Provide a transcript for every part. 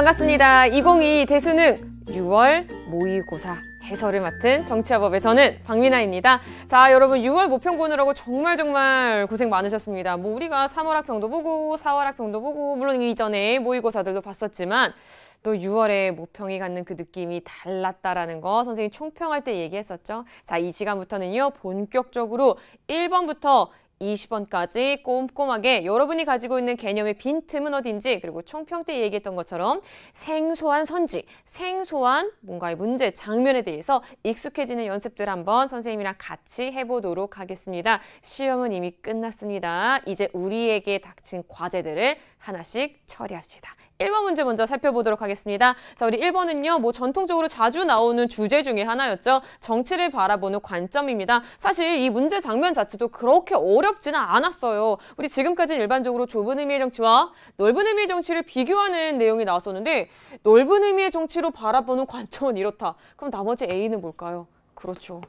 반갑습니다. 2022 대수능 6월 모의고사 해설을 맡은 정치화법의 저는 박민아입니다. 자, 여러분 6월 모평 보느라고 정말 정말 고생 많으셨습니다. 뭐 우리가 3월 학평도 보고 4월 학평도 보고 물론 이전에 모의고사들도 봤었지만 또 6월에 모평이 갖는 그 느낌이 달랐다라는 거 선생님 총평할 때 얘기했었죠. 자, 이 시간부터는요. 본격적으로 1번부터 20번까지 꼼꼼하게 여러분이 가지고 있는 개념의 빈틈은 어딘지 그리고 총평 때 얘기했던 것처럼 생소한 선지, 생소한 뭔가의 문제, 장면에 대해서 익숙해지는 연습들 한번 선생님이랑 같이 해보도록 하겠습니다. 시험은 이미 끝났습니다. 이제 우리에게 닥친 과제들을 하나씩 처리합시다. 1번 문제 먼저 살펴보도록 하겠습니다. 자, 우리 1번은요. 뭐 전통적으로 자주 나오는 주제 중에 하나였죠. 정치를 바라보는 관점입니다. 사실 이 문제 장면 자체도 그렇게 어렵지는 않았어요. 우리 지금까지는 일반적으로 좁은 의미의 정치와 넓은 의미의 정치를 비교하는 내용이 나왔었는데 넓은 의미의 정치로 바라보는 관점은 이렇다. 그럼 나머지 A는 뭘까요? 그렇죠.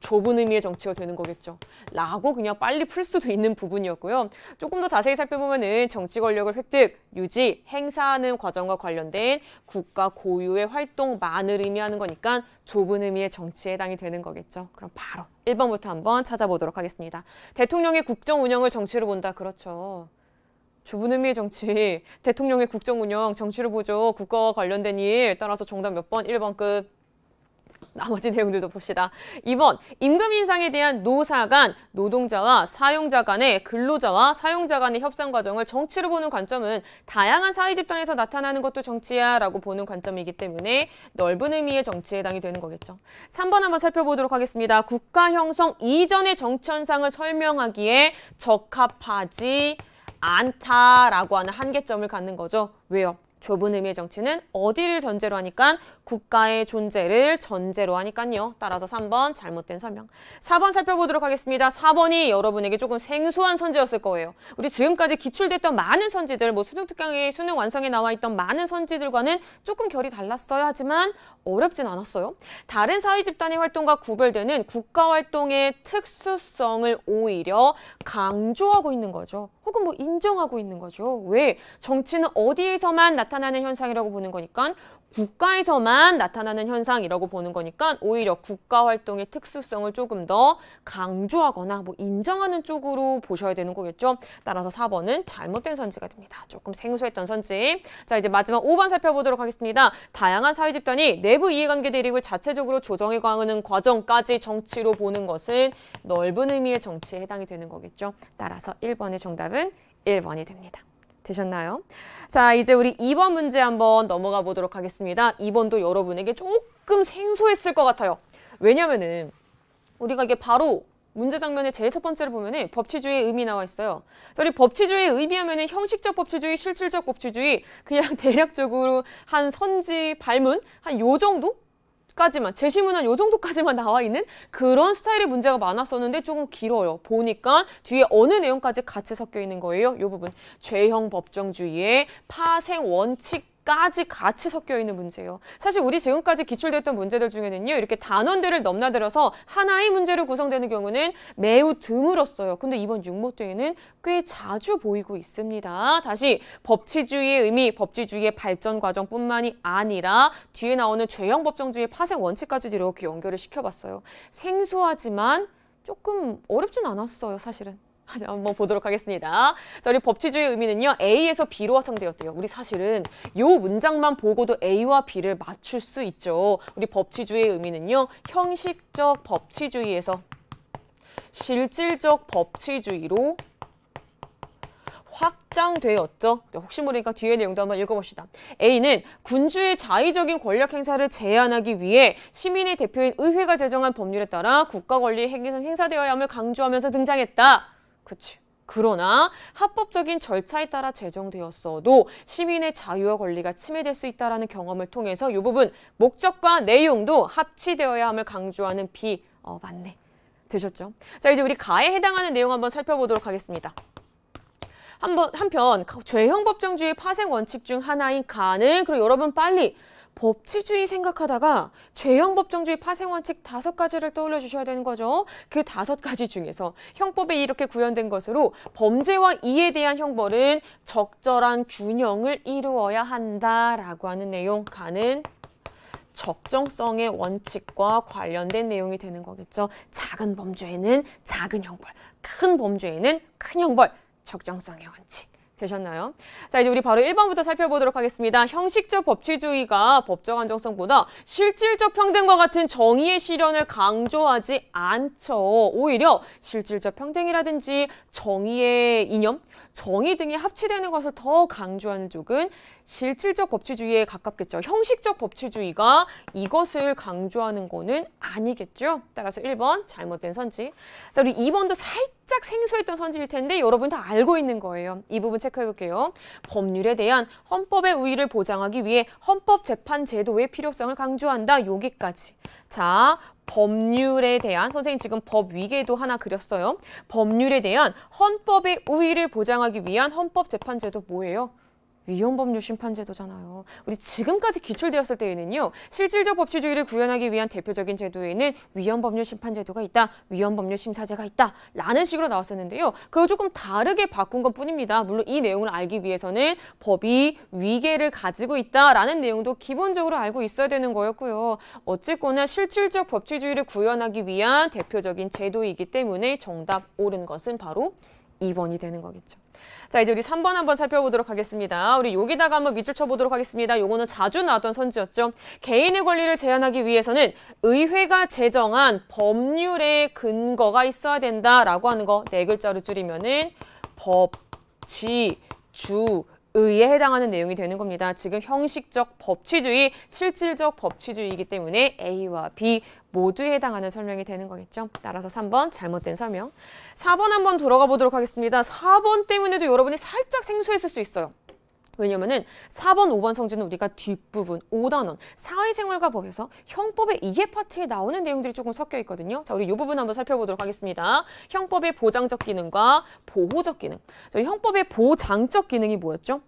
좁은 의미의 정치가 되는 거겠죠. 라고 그냥 빨리 풀 수도 있는 부분이었고요. 조금 더 자세히 살펴보면 은 정치 권력을 획득, 유지, 행사하는 과정과 관련된 국가 고유의 활동만을 의미하는 거니까 좁은 의미의 정치에 해당이 되는 거겠죠. 그럼 바로 1번부터 한번 찾아보도록 하겠습니다. 대통령의 국정 운영을 정치로 본다. 그렇죠. 좁은 의미의 정치, 대통령의 국정 운영, 정치로 보죠. 국가와 관련된 일 따라서 정답 몇 번? 1번 끝. 나머지 내용들도 봅시다. 2번 임금 인상에 대한 노사 간, 노동자와 사용자 간의 근로자와 사용자 간의 협상 과정을 정치로 보는 관점은 다양한 사회 집단에서 나타나는 것도 정치야 라고 보는 관점이기 때문에 넓은 의미의 정치에 해당이 되는 거겠죠. 3번 한번 살펴보도록 하겠습니다. 국가 형성 이전의 정천상을 설명하기에 적합하지 않다라고 하는 한계점을 갖는 거죠. 왜요? 좁은 의미의 정치는 어디를 전제로 하니까 국가의 존재를 전제로 하니까요. 따라서 3번 잘못된 설명. 4번 살펴보도록 하겠습니다. 4번이 여러분에게 조금 생소한 선지였을 거예요. 우리 지금까지 기출됐던 많은 선지들, 뭐 수능특강의 수능 완성에 나와 있던 많은 선지들과는 조금 결이 달랐어요. 하지만 어렵진 않았어요. 다른 사회 집단의 활동과 구별되는 국가 활동의 특수성을 오히려 강조하고 있는 거죠. 혹은 뭐 인정하고 있는 거죠. 왜? 정치는 어디에서만 나타나는 현상이라고 보는 거니까 국가에서만 나타나는 현상이라고 보는 거니까 오히려 국가 활동의 특수성을 조금 더 강조하거나 뭐 인정하는 쪽으로 보셔야 되는 거겠죠. 따라서 4번은 잘못된 선지가 됩니다. 조금 생소했던 선지. 자, 이제 마지막 5번 살펴보도록 하겠습니다. 다양한 사회 집단이 내 내부 이해관계 대립을 자체적으로 조정해 가는 과정까지 정치로 보는 것은 넓은 의미의 정치에 해당이 되는 거겠죠. 따라서 1번의 정답은 1번이 됩니다. 되셨나요? 자, 이제 우리 2번 문제 한번 넘어가 보도록 하겠습니다. 2번도 여러분에게 조금 생소했을 것 같아요. 왜냐면은 우리가 이게 바로 문제 장면의 제일 첫 번째를 보면 법치주의의 의미 나와 있어요. 저희 법치주의 의미하면 형식적 법치주의, 실질적 법치주의 그냥 대략적으로 한 선지 발문 한 요 정도? 까지만 제시문은 요 정도까지만 나와 있는 그런 스타일의 문제가 많았었는데 조금 길어요. 보니까 뒤에 어느 내용까지 같이 섞여 있는 거예요. 요 부분 죄형 법정주의의 파생 원칙 까지 같이 섞여 있는 문제예요. 사실 우리 지금까지 기출됐던 문제들 중에는요. 이렇게 단원들을 넘나들어서 하나의 문제로 구성되는 경우는 매우 드물었어요. 근데 이번 6모 대에는꽤 자주 보이고 있습니다. 다시 법치주의의 의미, 법치주의의 발전 과정뿐만이 아니라 뒤에 나오는 죄형 법정주의 파생 원칙까지 이렇게 연결을 시켜봤어요. 생소하지만 조금 어렵진 않았어요, 사실은. 한번 보도록 하겠습니다. 자, 우리 법치주의 의미는요. A에서 B로 확장되었대요. 우리 사실은 요 문장만 보고도 A와 B를 맞출 수 있죠. 우리 법치주의 의미는요. 형식적 법치주의에서 실질적 법치주의로 확장되었죠. 혹시 모르니까 뒤에 내용도 한번 읽어봅시다. A는 군주의 자의적인 권력 행사를 제한하기 위해 시민의 대표인 의회가 제정한 법률에 따라 국가 권리 행위선 행사되어야 함을 강조하면서 등장했다. 그치. 그러나 합법적인 절차에 따라 제정되었어도 시민의 자유와 권리가 침해될 수 있다는 경험을 통해서 이 부분 목적과 내용도 합치되어야 함을 강조하는 비, 어, 맞네. 되셨죠? 자, 이제 우리 가에 해당하는 내용 한번 살펴보도록 하겠습니다. 한번, 한편 죄형법정주의 파생 원칙 중 하나인 가는 그리고 여러분 빨리 법치주의 생각하다가 죄형 법정주의 파생 원칙 다섯 가지를 떠올려 주셔야 되는 거죠. 그 다섯 가지 중에서 형법에 이렇게 구현된 것으로 범죄와 이에 대한 형벌은 적절한 균형을 이루어야 한다라고 하는 내용 가는 적정성의 원칙과 관련된 내용이 되는 거겠죠. 작은 범죄에는 작은 형벌, 큰 범죄에는 큰 형벌, 적정성의 원칙. 되셨나요? 자, 이제 우리 바로 1번부터 살펴보도록 하겠습니다. 형식적 법치주의가 법적 안정성보다 실질적 평등과 같은 정의의 실현을 강조하지 않죠. 오히려 실질적 평등이라든지 정의의 이념, 정의 등이 합치되는 것을 더 강조하는 쪽은 실질적 법치주의에 가깝겠죠. 형식적 법치주의가 이것을 강조하는 거는 아니겠죠. 따라서 1번 잘못된 선지. 자, 우리 2번도 살짝 살짝 생소했던 선지일 텐데 여러분 다 알고 있는 거예요. 이 부분 체크해 볼게요. 법률에 대한 헌법의 우위를 보장하기 위해 헌법재판제도의 필요성을 강조한다. 여기까지. 자, 법률에 대한 선생님 지금 법 위계도 하나 그렸어요. 법률에 대한 헌법의 우위를 보장하기 위한 헌법재판제도 뭐예요? 위헌법률 심판제도잖아요. 우리 지금까지 기출되었을 때에는요. 실질적 법치주의를 구현하기 위한 대표적인 제도에는 위헌법률 심판제도가 있다, 위헌법률 심사제가 있다 라는 식으로 나왔었는데요. 그걸 조금 다르게 바꾼 것 뿐입니다. 물론 이 내용을 알기 위해서는 법이 위계를 가지고 있다라는 내용도 기본적으로 알고 있어야 되는 거였고요. 어쨌거나 실질적 법치주의를 구현하기 위한 대표적인 제도이기 때문에 정답 옳은 것은 바로 2번이 되는 거겠죠. 자, 이제 우리 3번 한번 살펴보도록 하겠습니다. 우리 여기다가 한번 밑줄 쳐보도록 하겠습니다. 요거는 자주 나왔던 선지였죠. 개인의 권리를 제한하기 위해서는 의회가 제정한 법률의 근거가 있어야 된다라고 하는 거 네 글자로 줄이면은 법, 지, 주, 의에 해당하는 내용이 되는 겁니다. 지금 형식적 법치주의, 실질적 법치주의이기 때문에 A와 B 모두에 해당하는 설명이 되는 거겠죠. 따라서 3번 잘못된 설명. 4번 한번 돌아가 보도록 하겠습니다. 4번 때문에도 여러분이 살짝 생소했을 수 있어요. 왜냐면은 4번, 5번 성지는 우리가 뒷부분 5단원 사회생활과 법에서 형법의 이개 파트에 나오는 내용들이 조금 섞여 있거든요. 자, 우리 이 부분 한번 살펴보도록 하겠습니다. 형법의 보장적 기능과 보호적 기능. 저 형법의 보장적 기능이 뭐였죠?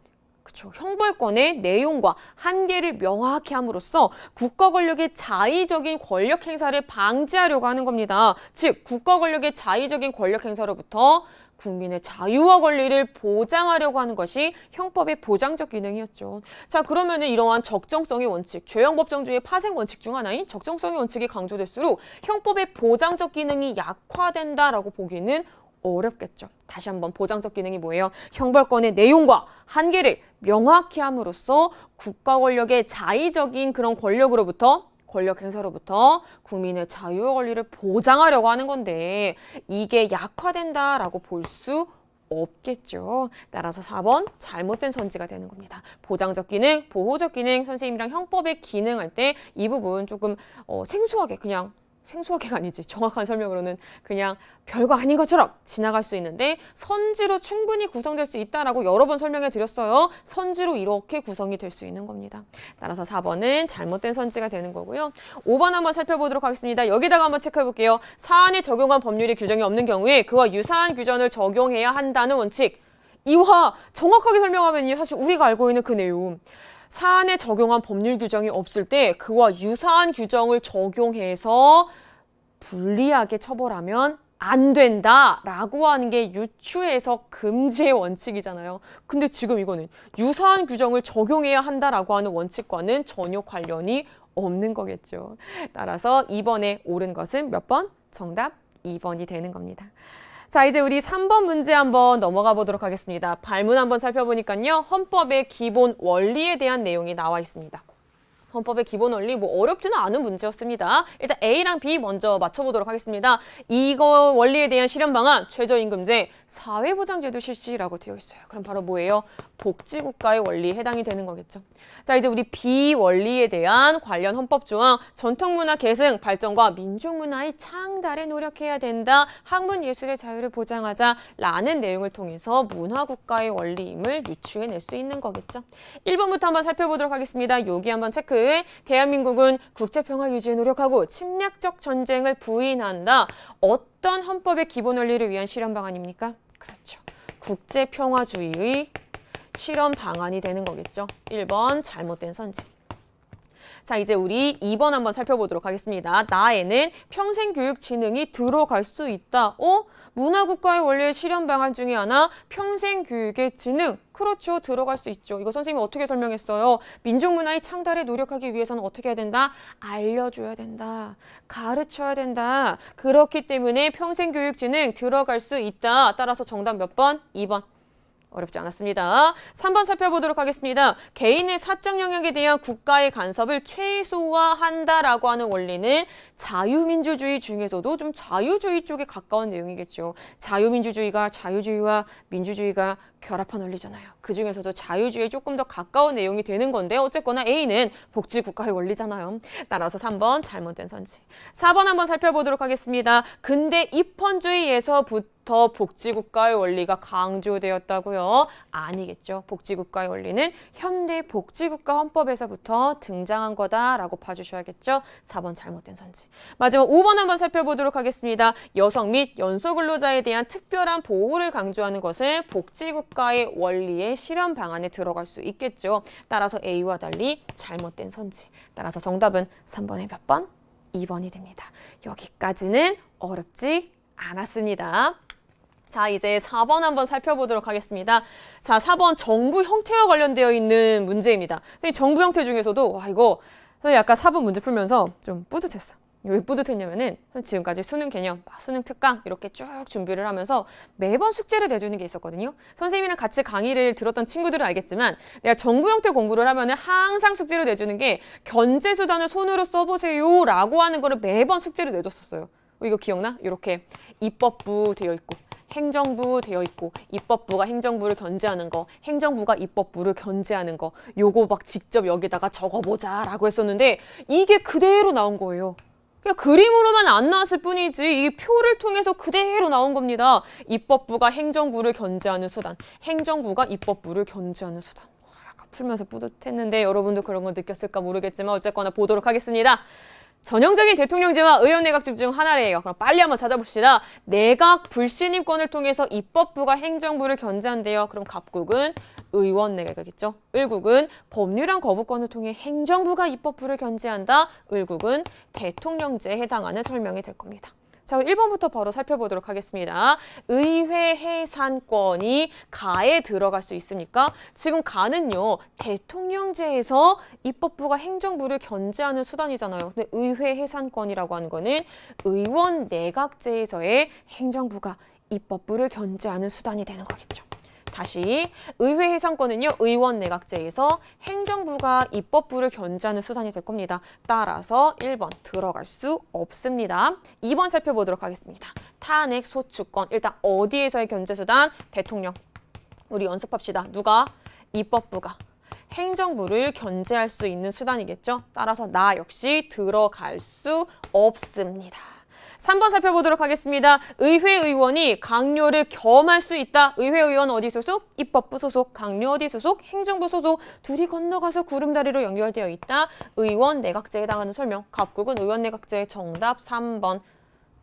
그렇죠. 형벌권의 내용과 한계를 명확히 함으로써 국가 권력의 자의적인 권력 행사를 방지하려고 하는 겁니다. 즉 국가 권력의 자의적인 권력 행사로부터 국민의 자유와 권리를 보장하려고 하는 것이 형법의 보장적 기능이었죠. 자 그러면 은 이러한 적정성의 원칙, 죄형 법정 주의 파생 원칙 중 하나인 적정성의 원칙이 강조될수록 형법의 보장적 기능이 약화된다라고 보기는 어렵겠죠. 다시 한번 보장적 기능이 뭐예요? 형벌권의 내용과 한계를 명확히 함으로써 국가 권력의 자의적인 그런 권력으로부터 권력 행사로부터 국민의 자유 권리를 보장하려고 하는 건데 이게 약화된다라고 볼 수 없겠죠. 따라서 4번 잘못된 선지가 되는 겁니다. 보장적 기능, 보호적 기능, 선생님이랑 형법의 기능할 때 이 부분 조금 어, 생소하게 그냥 생소하게가 아니지 정확한 설명으로는 그냥 별거 아닌 것처럼 지나갈 수 있는데 선지로 충분히 구성될 수 있다라고 여러 번 설명해 드렸어요. 선지로 이렇게 구성이 될 수 있는 겁니다. 따라서 4번은 잘못된 선지가 되는 거고요. 5번 한번 살펴보도록 하겠습니다. 여기다가 한번 체크해 볼게요. 사안에 적용한 법률이 규정이 없는 경우에 그와 유사한 규정을 적용해야 한다는 원칙. 이와 정확하게 설명하면 사실 우리가 알고 있는 그 내용. 사안에 적용한 법률 규정이 없을 때 그와 유사한 규정을 적용해서 불리하게 처벌하면 안 된다라고 하는 게 유추해서 금지의 원칙이잖아요. 근데 지금 이거는 유사한 규정을 적용해야 한다라고 하는 원칙과는 전혀 관련이 없는 거겠죠. 따라서 이번에 옳은 것은 몇 번? 정답 2번이 되는 겁니다. 자, 이제 우리 3번 문제 한번 넘어가 보도록 하겠습니다. 발문 한번 살펴보니까요. 헌법의 기본 원리에 대한 내용이 나와 있습니다. 헌법의 기본 원리 뭐 어렵지는 않은 문제였습니다. 일단 A랑 B 먼저 맞춰보도록 하겠습니다. 이거 원리에 대한 실현 방안, 최저임금제, 사회보장제도 실시라고 되어 있어요. 그럼 바로 뭐예요? 복지국가의 원리에 해당이 되는 거겠죠. 자, 이제 우리 B 원리에 대한 관련 헌법조항, 전통문화 계승, 발전과 민족문화의 창달에 노력해야 된다, 학문예술의 자유를 보장하자 라는 내용을 통해서 문화국가의 원리임을 유추해낼 수 있는 거겠죠. 1번부터 한번 살펴보도록 하겠습니다. 여기 한번 체크 그에 대한민국은 국제평화 유지에 노력하고 침략적 전쟁을 부인한다. 어떤 헌법의 기본 원리를 위한 실현 방안입니까? 그렇죠. 국제평화주의의 실현 방안이 되는 거겠죠. 1번 잘못된 선지. 자, 이제 우리 2번 한번 살펴보도록 하겠습니다. 나에는 평생교육 지능이 들어갈 수 있다. 어? 문화국가의 원리의 실현 방안 중에 하나 평생교육의 지능. 그렇죠. 들어갈 수 있죠. 이거 선생님이 어떻게 설명했어요? 민족문화의 창달에 노력하기 위해서는 어떻게 해야 된다? 알려줘야 된다. 가르쳐야 된다. 그렇기 때문에 평생교육지능 들어갈 수 있다. 따라서 정답 몇 번? 2번. 어렵지 않았습니다. 3번 살펴보도록 하겠습니다. 개인의 사적 영역에 대한 국가의 간섭을 최소화한다라고 하는 원리는 자유민주주의 중에서도 좀 자유주의 쪽에 가까운 내용이겠죠. 자유민주주의가 자유주의와 민주주의가 결합한 원리잖아요. 그 중에서도 자유주의에 조금 더 가까운 내용이 되는 건데 어쨌거나 A는 복지국가의 원리잖아요. 따라서 3번 잘못된 선지. 4번 한번 살펴보도록 하겠습니다. 근데 입헌주의에서부터 복지국가의 원리가 강조되었다고요? 아니겠죠. 복지국가의 원리는 현대 복지국가 헌법에서부터 등장한 거다라고 봐주셔야겠죠. 4번 잘못된 선지. 마지막 5번 한번 살펴보도록 하겠습니다. 여성 및 연소근로자에 대한 특별한 보호를 강조하는 것을 복지국가 국가의 원리의 실현 방안에 들어갈 수 있겠죠. 따라서 A와 달리 잘못된 선지. 따라서 정답은 3번에몇 번? 2번이 됩니다. 여기까지는 어렵지 않았습니다. 자, 이제 4번 한번 살펴보도록 하겠습니다. 자, 4번 정부 형태와 관련되어 있는 문제입니다. 선생님, 정부 형태 중에서도 와 이거 선생님 아까 4번 문제 풀면서 좀 뿌듯했어. 왜 뿌듯했냐면은 지금까지 수능 개념, 아, 수능 특강 이렇게 쭉 준비를 하면서 매번 숙제를 내주는 게 있었거든요. 선생님이랑 같이 강의를 들었던 친구들은 알겠지만 내가 정구 형태 공부를 하면은 항상 숙제로 내주는 게 견제 수단을 손으로 써보세요라고 하는 거를 매번 숙제로 내줬었어요. 어, 이거 기억나? 이렇게 입법부 되어 있고 행정부 되어 있고 입법부가 행정부를 견제하는 거 행정부가 입법부를 견제하는 거 요거 막 직접 여기다가 적어보자 라고 했었는데 이게 그대로 나온 거예요. 그냥 그림으로만 안 나왔을 뿐이지 이 표를 통해서 그대로 나온 겁니다. 입법부가 행정부를 견제하는 수단, 행정부가 입법부를 견제하는 수단. 풀면서 뿌듯했는데 여러분도 그런 걸 느꼈을까 모르겠지만 어쨌거나 보도록 하겠습니다. 전형적인 대통령제와 의원 내각집중 하나래요. 그럼 빨리 한번 찾아봅시다. 내각 불신임권을 통해서 입법부가 행정부를 견제한대요. 그럼 각국은 의원 내각이겠죠. 을국은 법률안 거부권을 통해 행정부가 입법부를 견제한다. 을국은 대통령제에 해당하는 설명이 될 겁니다. 자, 1번부터 바로 살펴보도록 하겠습니다. 의회 해산권이 가에 들어갈 수 있습니까? 지금 가는요, 대통령제에서 입법부가 행정부를 견제하는 수단이잖아요. 근데 의회 해산권이라고 하는 거는 의원 내각제에서의 행정부가 입법부를 견제하는 수단이 되는 거겠죠. 다시 의회 해상권은요. 의원 내각제에서 행정부가 입법부를 견제하는 수단이 될 겁니다. 따라서 1번 들어갈 수 없습니다. 2번 살펴보도록 하겠습니다. 탄핵 소추권. 일단 어디에서의 견제 수단? 대통령. 우리 연습합시다. 누가? 입법부가. 행정부를 견제할 수 있는 수단이겠죠. 따라서 나 역시 들어갈 수 없습니다. 3번 살펴보도록 하겠습니다. 의회 의원이 강요를 겸할 수 있다. 의회 의원 어디 소속? 입법부 소속, 강요 어디 소속? 행정부 소속. 둘이 건너가서 구름다리로 연결되어 있다. 의원 내각제에 해당하는 설명. 각국은 의원 내각제의 정답 3번.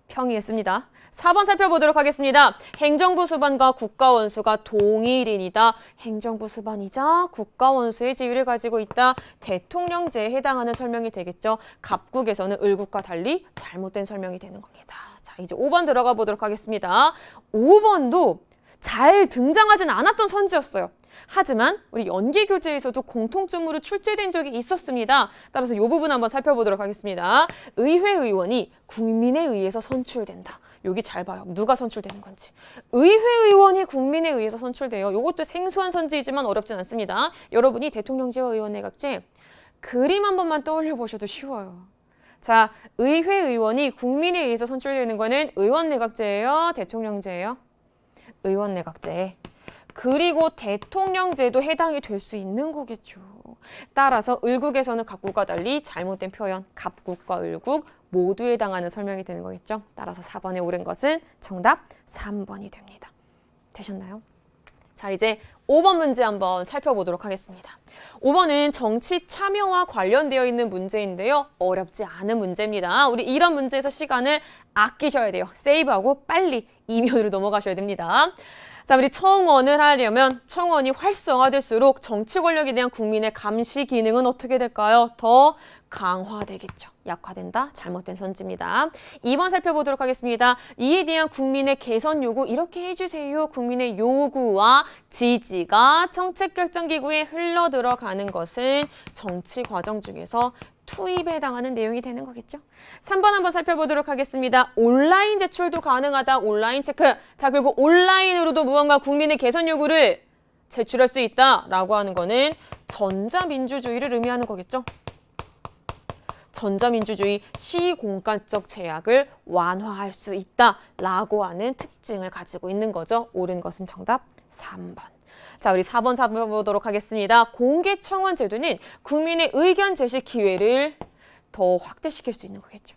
평이했습니다. 4번 살펴보도록 하겠습니다. 행정부 수반과 국가원수가 동일인이다. 행정부 수반이자 국가원수의 지위를 가지고 있다. 대통령제에 해당하는 설명이 되겠죠. 갑국에서는 을국과 달리 잘못된 설명이 되는 겁니다. 자, 이제 5번 들어가 보도록 하겠습니다. 5번도 잘 등장하진 않았던 선지였어요. 하지만 우리 연계 교재에서도 공통점으로 출제된 적이 있었습니다. 따라서 이 부분 한번 살펴보도록 하겠습니다. 의회 의원이 국민에 의해서 선출된다. 여기 잘 봐요. 누가 선출되는 건지. 의회 의원이 국민에 의해서 선출돼요. 이것도 생소한 선지이지만 어렵진 않습니다. 여러분이 대통령제와 의원내각제 그림 한 번만 떠올려 보셔도 쉬워요. 자, 의회 의원이 국민에 의해서 선출되는 거는 의원 내각제예요, 대통령제예요? 의원 내각제. 그리고 대통령제도 해당이 될 수 있는 거겠죠. 따라서 을국에서는 각국과 달리 잘못된 표현 갑국과 을국 모두에 해당하는 설명이 되는 거겠죠. 따라서 4번에 오른 것은 정답 3번이 됩니다. 되셨나요? 자 이제 5번 문제 한번 살펴보도록 하겠습니다. 5번은 정치 참여와 관련되어 있는 문제인데요. 어렵지 않은 문제입니다. 우리 이런 문제에서 시간을 아끼셔야 돼요. 세이브하고 빨리 이면으로 넘어가셔야 됩니다. 자, 우리 청원을 하려면 청원이 활성화될수록 정치 권력에 대한 국민의 감시 기능은 어떻게 될까요? 더 강화되겠죠. 약화된다. 잘못된 선지입니다. 2번 살펴보도록 하겠습니다. 이에 대한 국민의 개선 요구 이렇게 해주세요. 국민의 요구와 지지가 정책결정기구에 흘러들어가는 것은 정치 과정 중에서 투입에 해 당하는 내용이 되는 거겠죠. 3번 한번 살펴보도록 하겠습니다. 온라인 제출도 가능하다. 온라인 체크. 자, 그리고 온라인으로도 무언가 국민의 개선 요구를 제출할 수 있다라고 하는 거는 전자민주주의를 의미하는 거겠죠. 전자민주주의 시공간적 제약을 완화할 수 있다라고 하는 특징을 가지고 있는 거죠. 옳은 것은 정답 3번. 자, 우리 4번 살펴보도록 하겠습니다. 공개 청원 제도는 국민의 의견 제시 기회를 더 확대시킬 수 있는 거겠죠.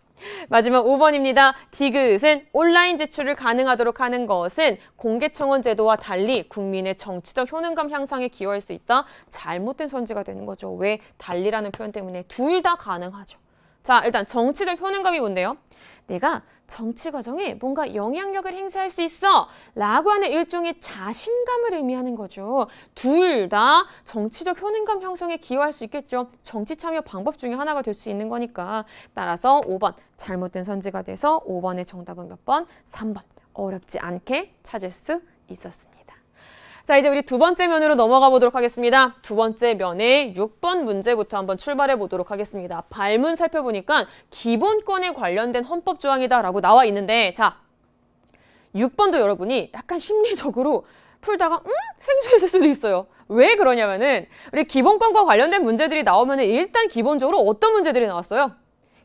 마지막 5번입니다. 디귿은 온라인 제출을 가능하도록 하는 것은 공개청원 제도와 달리 국민의 정치적 효능감 향상에 기여할 수 있다. 잘못된 선지가 되는 거죠. 왜 달리라는 표현 때문에 둘 다 가능하죠. 자, 일단 정치적 효능감이 뭔데요? 내가 정치 과정에 뭔가 영향력을 행사할 수 있어 라고 하는 일종의 자신감을 의미하는 거죠. 둘 다 정치적 효능감 형성에 기여할 수 있겠죠. 정치 참여 방법 중에 하나가 될 수 있는 거니까 따라서 5번 잘못된 선지가 돼서 5번의 정답은 몇 번? 3번 어렵지 않게 찾을 수 있었습니다. 자, 이제 우리 두 번째 면으로 넘어가 보도록 하겠습니다. 두 번째 면의 6번 문제부터 한번 출발해 보도록 하겠습니다. 발문 살펴보니까 기본권에 관련된 헌법 조항이다라고 나와 있는데 자, 6번도 여러분이 약간 심리적으로 풀다가 음? 생소했을 수도 있어요. 왜 그러냐면은 우리 기본권과 관련된 문제들이 나오면은 일단 기본적으로 어떤 문제들이 나왔어요?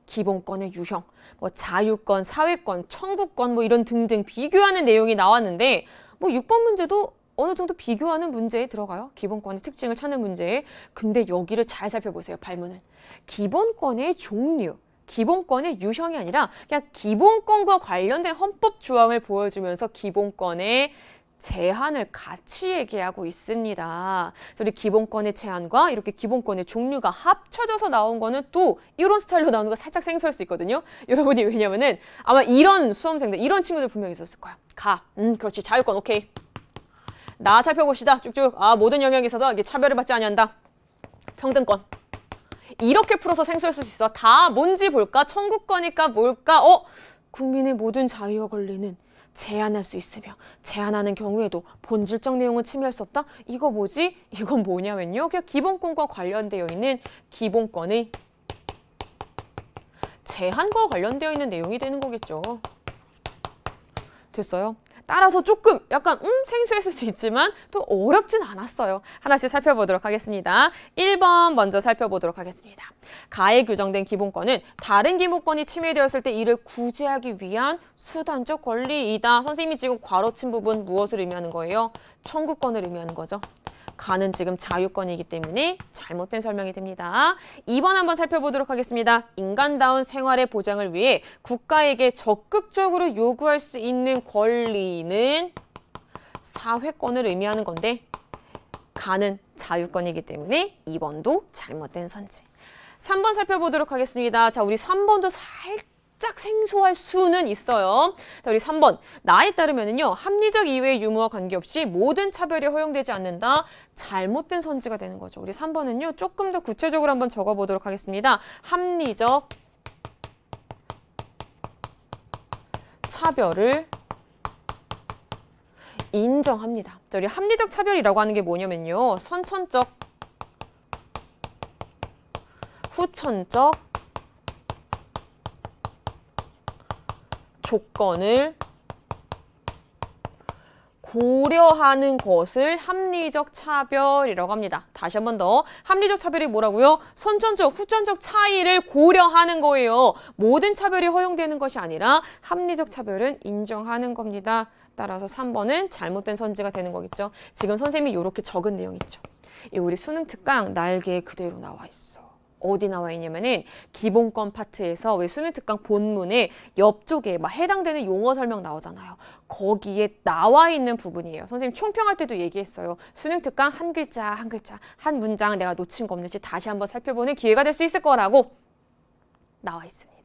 기본권의 유형, 뭐 자유권, 사회권, 청구권 뭐 이런 등등 비교하는 내용이 나왔는데 뭐 6번 문제도 어느 정도 비교하는 문제에 들어가요. 기본권의 특징을 찾는 문제에. 근데 여기를 잘 살펴보세요. 발문은. 기본권의 종류. 기본권의 유형이 아니라 그냥 기본권과 관련된 헌법 조항을 보여주면서 기본권의 제한을 같이 얘기하고 있습니다. 그래서 우리 기본권의 제한과 이렇게 기본권의 종류가 합쳐져서 나온 거는 또 이런 스타일로 나오는 거 살짝 생소할 수 있거든요. 여러분이 왜냐면은 아마 이런 수험생들, 이런 친구들 분명히 있었을 거야. 가. 음, 그렇지. 자유권, 오케이. 나 살펴봅시다. 쭉쭉. 아, 모든 영역에 있어서 이게 차별을 받지 아니한다. 평등권. 이렇게 풀어서 생소할수 있어. 다 뭔지 볼까? 천국 거니까 뭘까? 어? 국민의 모든 자유와 권리는 제한할 수 있으며 제한하는 경우에도 본질적 내용은 침해할 수 없다? 이거 뭐지? 이건 뭐냐면요. 그냥 기본권과 관련되어 있는 기본권의 제한과 관련되어 있는 내용이 되는 거겠죠. 됐어요? 따라서 조금 약간 음 생소했을 수 있지만 또 어렵진 않았어요. 하나씩 살펴보도록 하겠습니다. 1번 먼저 살펴보도록 하겠습니다. 가에 규정된 기본권은 다른 기본권이 침해되었을 때 이를 구제하기 위한 수단적 권리이다. 선생님이 지금 괄호 친 부분 무엇을 의미하는 거예요? 청구권을 의미하는 거죠. 가는 지금 자유권이기 때문에 잘못된 설명이 됩니다. 2번 한번 살펴보도록 하겠습니다. 인간다운 생활의 보장을 위해 국가에게 적극적으로 요구할 수 있는 권리는 사회권을 의미하는 건데 가는 자유권이기 때문에 2번도 잘못된 선지. 3번 살펴보도록 하겠습니다. 자, 우리 3번도 살짝 살짝 생소할 수는 있어요. 자, 우리 3번. 나에 따르면은요. 합리적 이외의 유무와 관계없이 모든 차별이 허용되지 않는다. 잘못된 선지가 되는 거죠. 우리 3번은요. 조금 더 구체적으로 한번 적어 보도록 하겠습니다. 합리적 차별을 인정합니다. 자, 우리 합리적 차별이라고 하는 게 뭐냐면요. 선천적, 후천적, 조건을 고려하는 것을 합리적 차별이라고 합니다. 다시 한 번 더. 합리적 차별이 뭐라고요? 선천적, 후천적 차이를 고려하는 거예요. 모든 차별이 허용되는 것이 아니라 합리적 차별은 인정하는 겁니다. 따라서 3번은 잘못된 선지가 되는 거겠죠. 지금 선생님이 이렇게 적은 내용 있죠. 이 우리 수능 특강 날개 그대로 나와 있어. 어디 나와 있냐면은 기본권 파트에서 왜 수능 특강 본문에 옆쪽에 막 해당되는 용어 설명 나오잖아요. 거기에 나와 있는 부분이에요. 선생님 총평할 때도 얘기했어요. 수능 특강 한 글자 한 글자 한 문장 내가 놓친 거 없는지 다시 한번 살펴보는 기회가 될 수 있을 거라고 나와 있습니다.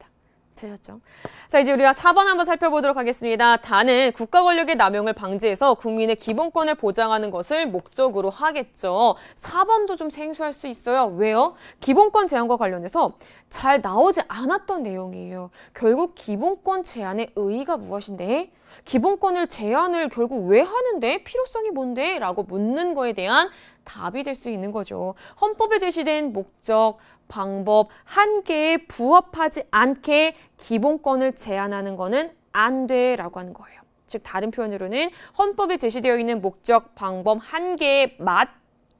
되셨죠? 자, 이제 우리가 4번 한번 살펴보도록 하겠습니다. 다는 국가 권력의 남용을 방지해서 국민의 기본권을 보장하는 것을 목적으로 하겠죠. 4번도 좀 생소할 수 있어요. 왜요? 기본권 제한과 관련해서 잘 나오지 않았던 내용이에요. 결국 기본권 제한의 의의가 무엇인데? 기본권을 제한을 결국 왜 하는데? 필요성이 뭔데? 라고 묻는 거에 대한 답이 될 수 있는 거죠. 헌법에 제시된 목적, 방법 한 개에 부합하지 않게 기본권을 제한하는 것은 안 돼라고 하는 거예요. 즉 다른 표현으로는 헌법에 제시되어 있는 목적, 방법 한 개에 맞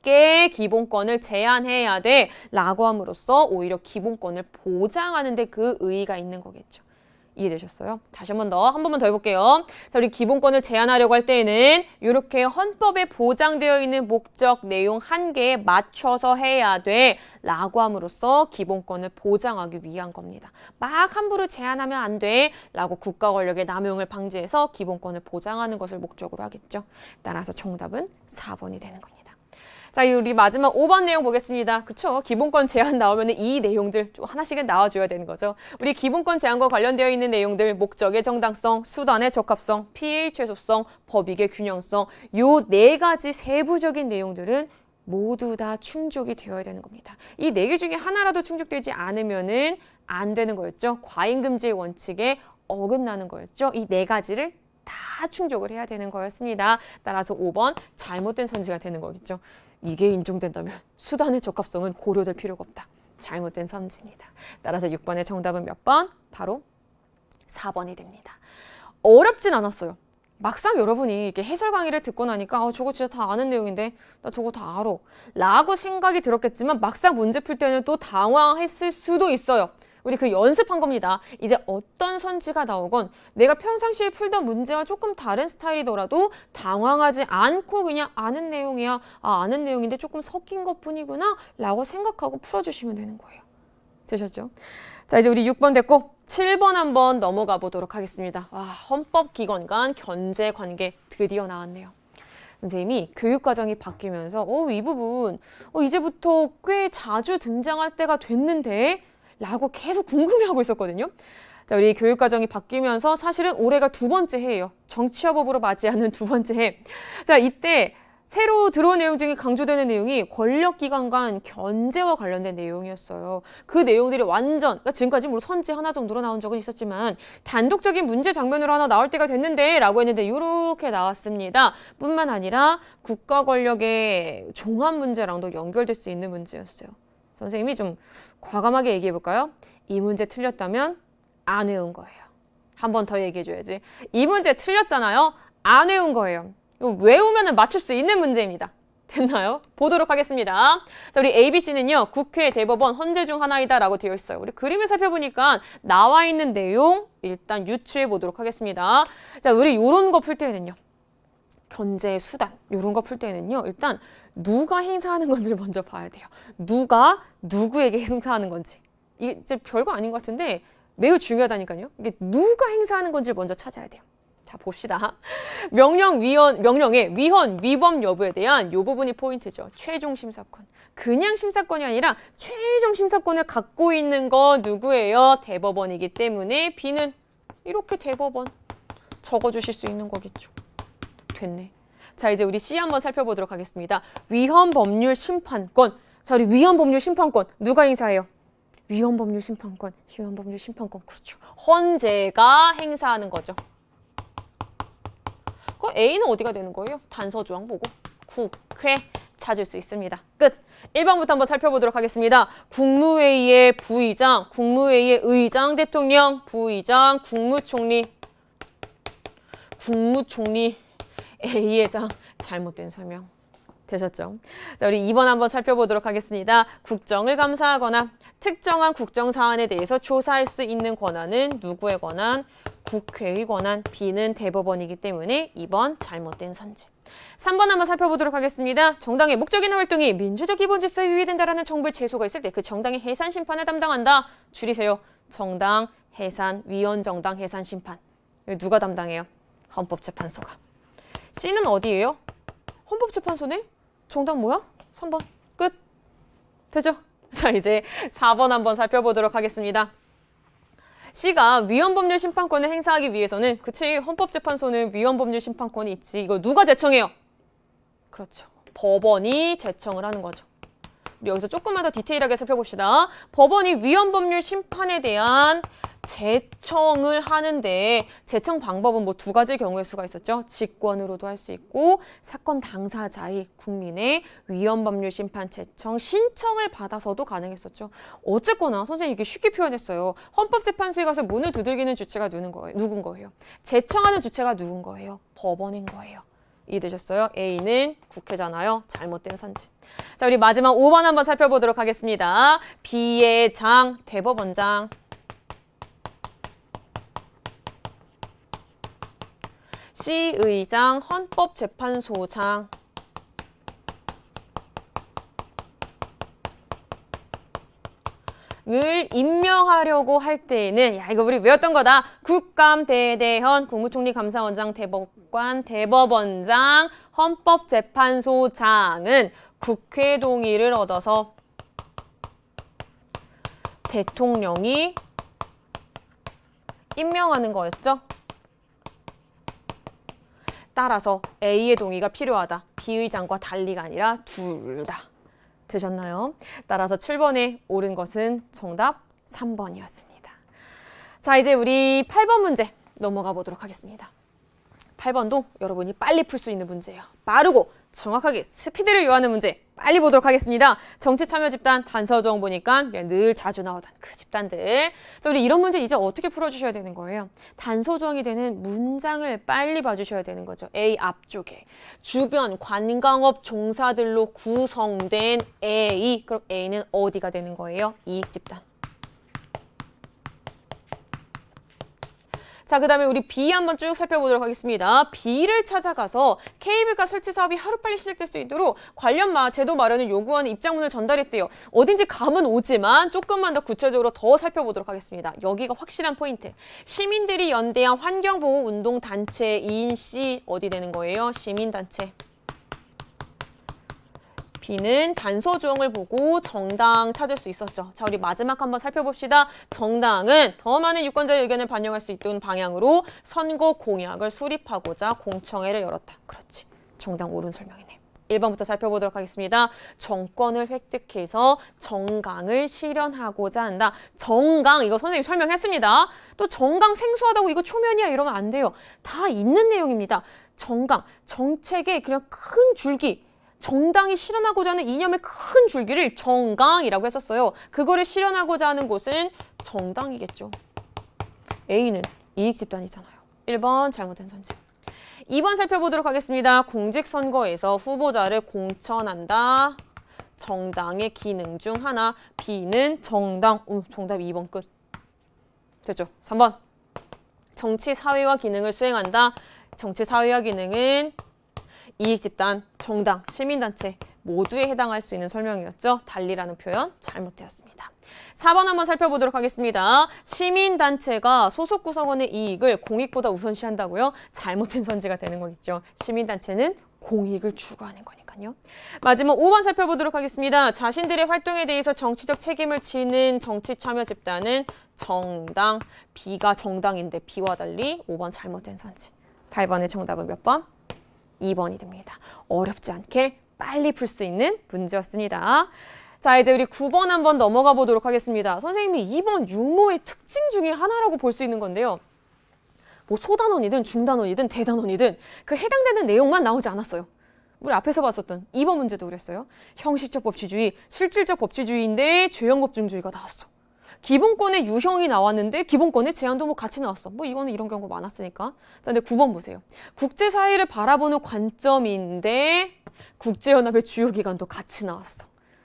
맞게 기본권을 제한해야 돼라고 함으로써 오히려 기본권을 보장하는 데 그 의의가 있는 거겠죠. 이해되셨어요? 다시 한 번 더, 한 번만 더 해볼게요. 자, 우리 기본권을 제한하려고 할 때에는 이렇게 헌법에 보장되어 있는 목적, 내용 한계에 맞춰서 해야 돼 라고 함으로써 기본권을 보장하기 위한 겁니다. 막 함부로 제한하면 안 돼 라고 국가 권력의 남용을 방지해서 기본권을 보장하는 것을 목적으로 하겠죠. 따라서 정답은 4번이 되는 겁니다. 자, 우리 마지막 5번 내용 보겠습니다. 그렇죠 기본권 제한 나오면 이 내용들 좀 하나씩은 나와줘야 되는 거죠. 우리 기본권 제한과 관련되어 있는 내용들, 목적의 정당성, 수단의 적합성, 피해의 최소성, 법익의 균형성, 요 네 가지 세부적인 내용들은 모두 다 충족이 되어야 되는 겁니다. 이 네 개 중에 하나라도 충족되지 않으면은 안 되는 거였죠. 과잉금지의 원칙에 어긋나는 거였죠. 이 네 가지를 다 충족을 해야 되는 거였습니다. 따라서 5번 잘못된 선지가 되는 거겠죠. 이게 인정된다면 수단의 적합성은 고려될 필요가 없다. 잘못된 선지입니다. 따라서 6번의 정답은 몇 번? 바로 4번이 됩니다. 어렵진 않았어요. 막상 여러분이 이렇게 해설 강의를 듣고 나니까 아, 저거 진짜 다 아는 내용인데 나 저거 다 알아 라고 생각이 들었겠지만 막상 문제 풀 때는 또 당황했을 수도 있어요. 우리 그 연습한 겁니다. 이제 어떤 선지가 나오건 내가 평상시에 풀던 문제와 조금 다른 스타일이더라도 당황하지 않고 그냥 아는 내용이야. 아, 아는 내용인데 조금 섞인 것 뿐이구나 라고 생각하고 풀어주시면 되는 거예요. 되셨죠? 자, 이제 우리 6번 됐고 7번 한번 넘어가 보도록 하겠습니다. 와, 헌법기관 간 견제 관계 드디어 나왔네요. 선생님이 교육과정이 바뀌면서 어, 이 부분 어, 이제부터 꽤 자주 등장할 때가 됐는데 라고 계속 궁금해하고 있었거든요. 자, 우리 교육과정이 바뀌면서 사실은 올해가 두 번째 해예요. 정치화법으로 맞이하는 두 번째 해. 자, 이때 새로 들어온 내용 중에 강조되는 내용이 권력기관 간 견제와 관련된 내용이었어요. 그 내용들이 완전, 그러니까 지금까지 뭐 선지 하나 정도로 나온 적은 있었지만 단독적인 문제 장면으로 하나 나올 때가 됐는데 라고 했는데 이렇게 나왔습니다. 뿐만 아니라 국가 권력의 종합 문제랑도 연결될 수 있는 문제였어요. 선생님이 좀 과감하게 얘기해 볼까요? 이 문제 틀렸다면 안 외운 거예요. 한 번 더 얘기해 줘야지. 이 문제 틀렸잖아요. 안 외운 거예요. 외우면 맞출 수 있는 문제입니다. 됐나요? 보도록 하겠습니다. 자, 우리 ABC는요, 국회 대법원 헌재 중 하나이다라고 되어 있어요. 우리 그림을 살펴보니까 나와 있는 내용 일단 유추해 보도록 하겠습니다. 자, 우리 요런 거 풀 때는요, 견제 수단 이런 거 풀 때는요. 일단 누가 행사하는 건지를 먼저 봐야 돼요. 누가 누구에게 행사하는 건지. 이게 제 별거 아닌 것 같은데 매우 중요하다니까요. 이게 누가 행사하는 건지를 먼저 찾아야 돼요. 자 봅시다. 명령 위헌 명령의 위헌 위범 여부에 대한 요 부분이 포인트죠. 최종 심사권. 그냥 심사권이 아니라 최종 심사권을 갖고 있는 거 누구예요? 대법원이기 때문에 비는 이렇게 대법원 적어주실 수 있는 거겠죠. 됐네. 자, 이제 우리 C 한번 살펴보도록 하겠습니다. 위헌법률 심판권. 자, 우리 위헌법률 심판권 누가 행사해요? 위헌법률 심판권, 위헌법률 심판권, 그렇죠. 헌재가 행사하는 거죠. 그 A는 어디가 되는 거예요? 단서조항 보고 국회 찾을 수 있습니다. 끝! 1번부터 한번 살펴보도록 하겠습니다. 국무회의의 부의장, 국무회의의 의장 대통령, 부의장, 국무총리, 국무총리 A의 장 잘못된 설명 되셨죠? 자, 우리 2번 한번 살펴보도록 하겠습니다. 국정을 감사하거나 특정한 국정 사안에 대해서 조사할 수 있는 권한은 누구의 권한? 국회의 권한, B는 대법원이기 때문에 2번 잘못된 선지. 3번 한번 살펴보도록 하겠습니다. 정당의 목적이나 활동이 민주적 기본지수에 위배된다라는 정부의 제소가 있을 때 그 정당의 해산 심판을 담당한다. 줄이세요. 정당, 해산, 위원 정당 해산 심판. 누가 담당해요? 헌법재판소가. C는 어디예요? 헌법재판소네? 정답 뭐야? 3번. 끝. 되죠? 자, 이제 4번 한번 살펴보도록 하겠습니다. C가 위헌법률 심판권을 행사하기 위해서는 그치, 헌법재판소는 위헌법률 심판권이 있지. 이거 누가 제청해요? 그렇죠. 법원이 제청을 하는 거죠. 우리 여기서 조금만 더 디테일하게 살펴봅시다. 법원이 위헌법률 심판에 대한 재청을 하는데 재청 방법은 뭐 두 가지 경우일 수가 있었죠. 직권으로도 할 수 있고 사건 당사자의 국민의 위헌법률 심판 재청 신청을 받아서도 가능했었죠. 어쨌거나 선생님 이게 쉽게 표현했어요. 헌법재판소에 가서 문을 두들기는 주체가 누군 거예요. 누군 거예요. 재청하는 주체가 누군 거예요. 법원인 거예요. 이해되셨어요? A는 국회잖아요. 잘못된 선지. 자, 우리 마지막 5번 한번 살펴보도록 하겠습니다. B의 장, 대법원장. 국의장 헌법재판소장 을 임명하려고 할 때에는 야 이거 우리 외웠던 거다 국감 대대현 국무총리 감사원장 대법관 대법원장 헌법재판소장은 국회 동의를 얻어서 대통령이 임명하는 거였죠. 따라서 A의 동의가 필요하다. 비의장과 달리가 아니라 둘 다. 드셨나요 따라서 7번에 옳은 것은 정답 3번이었습니다. 자, 이제 우리 8번 문제 넘어가 보도록 하겠습니다. 8번도 여러분이 빨리 풀 수 있는 문제예요. 빠르고 정확하게 스피드를 요하는 문제 빨리 보도록 하겠습니다. 정치 참여 집단 단서정 보니까 예, 늘 자주 나오던 그 집단들. 자, 우리 이런 문제 이제 어떻게 풀어주셔야 되는 거예요? 단서정이 되는 문장을 빨리 봐주셔야 되는 거죠. A 앞쪽에 주변 관광업 종사들로 구성된 A. 그럼 A는 어디가 되는 거예요? 이익 집단. 자, 그 다음에 우리 B 한번 쭉 살펴보도록 하겠습니다. B를 찾아가서 케이블카 설치 사업이 하루빨리 시작될 수 있도록 관련 마, 제도 마련을 요구하는 입장문을 전달했대요. 어딘지 감은 오지만 조금만 더 구체적으로 더 살펴보도록 하겠습니다. 여기가 확실한 포인트. 시민들이 연대한 환경보호운동단체 인시 어디 되는 거예요? 시민단체. B는 단서 조형을 보고 정당 찾을 수 있었죠. 자, 우리 마지막 한번 살펴봅시다. 정당은 더 많은 유권자의 의견을 반영할 수 있던 방향으로 선거 공약을 수립하고자 공청회를 열었다. 그렇지. 정당 옳은 설명이네요. 1번부터 살펴보도록 하겠습니다. 정권을 획득해서 정강을 실현하고자 한다. 정강 이거 선생님 설명했습니다. 또 정강 생소하다고 이거 초면이야 이러면 안 돼요. 다 있는 내용입니다. 정강 정책의 그냥 큰 줄기 정당이 실현하고자 하는 이념의 큰 줄기를 정강이라고 했었어요. 그거를 실현하고자 하는 곳은 정당이겠죠. A는 이익 집단이잖아요. 1번 잘못된 선지. 2번 살펴보도록 하겠습니다. 공직선거에서 후보자를 공천한다. 정당의 기능 중 하나. B는 정당. 오, 정답 2번 끝. 됐죠? 3번. 정치, 사회와 기능을 수행한다. 정치, 사회와 기능은 이익집단, 정당, 시민단체 모두에 해당할 수 있는 설명이었죠. 달리라는 표현 잘못되었습니다. 4번 한번 살펴보도록 하겠습니다. 시민단체가 소속 구성원의 이익을 공익보다 우선시한다고요? 잘못된 선지가 되는 거겠죠. 시민단체는 공익을 추구하는 거니까요. 마지막 5번 살펴보도록 하겠습니다. 자신들의 활동에 대해서 정치적 책임을 지는 정치 참여 집단은 정당, B가 정당인데 B와 달리 5번 잘못된 선지. 8번의 정답은 몇 번? 2번이 됩니다. 어렵지 않게 빨리 풀 수 있는 문제였습니다. 자, 이제 우리 9번 한번 넘어가 보도록 하겠습니다. 선생님이 2번 육모의 특징 중에 하나라고 볼 수 있는 건데요. 뭐 소단원이든 중단원이든 대단원이든 그 해당되는 내용만 나오지 않았어요. 우리 앞에서 봤었던 2번 문제도 그랬어요. 형식적 법치주의, 실질적 법치주의인데 죄형법증주의가 나왔어. 기본권의 유형이 나왔는데 기본권의 제한도 뭐 같이 나왔어. 뭐 이거는 이런 경우 많았으니까. 자, 근데 9번 보세요. 국제 사회를 바라보는 관점인데 국제연합의 주요 기관도 같이 나왔어.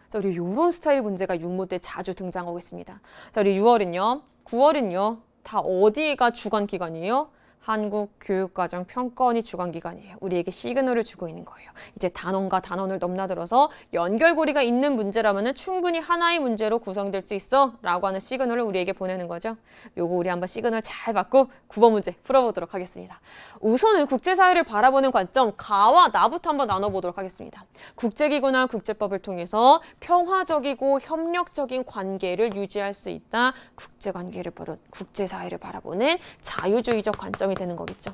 자, 우리 요런 스타일 문제가 육모 때 자주 등장하고 있습니다. 자, 우리 6월은요. 9월은요. 다 어디가 주관 기관이에요? 한국 교육과정 평가원이 주관기관이에요. 우리에게 시그널을 주고 있는 거예요. 이제 단원과 단원을 넘나들어서 연결고리가 있는 문제라면 충분히 하나의 문제로 구성될 수 있어 라고 하는 시그널을 우리에게 보내는 거죠. 요거 우리 한번 시그널 잘 받고 9번 문제 풀어보도록 하겠습니다. 우선은 국제사회를 바라보는 관점 가와 나부터 한번 나눠보도록 하겠습니다. 국제기구나 국제법을 통해서 평화적이고 협력적인 관계를 유지할 수 있다. 국제관계를 바로 국제사회를 바라보는 자유주의적 관점 관점이 되는 거겠죠.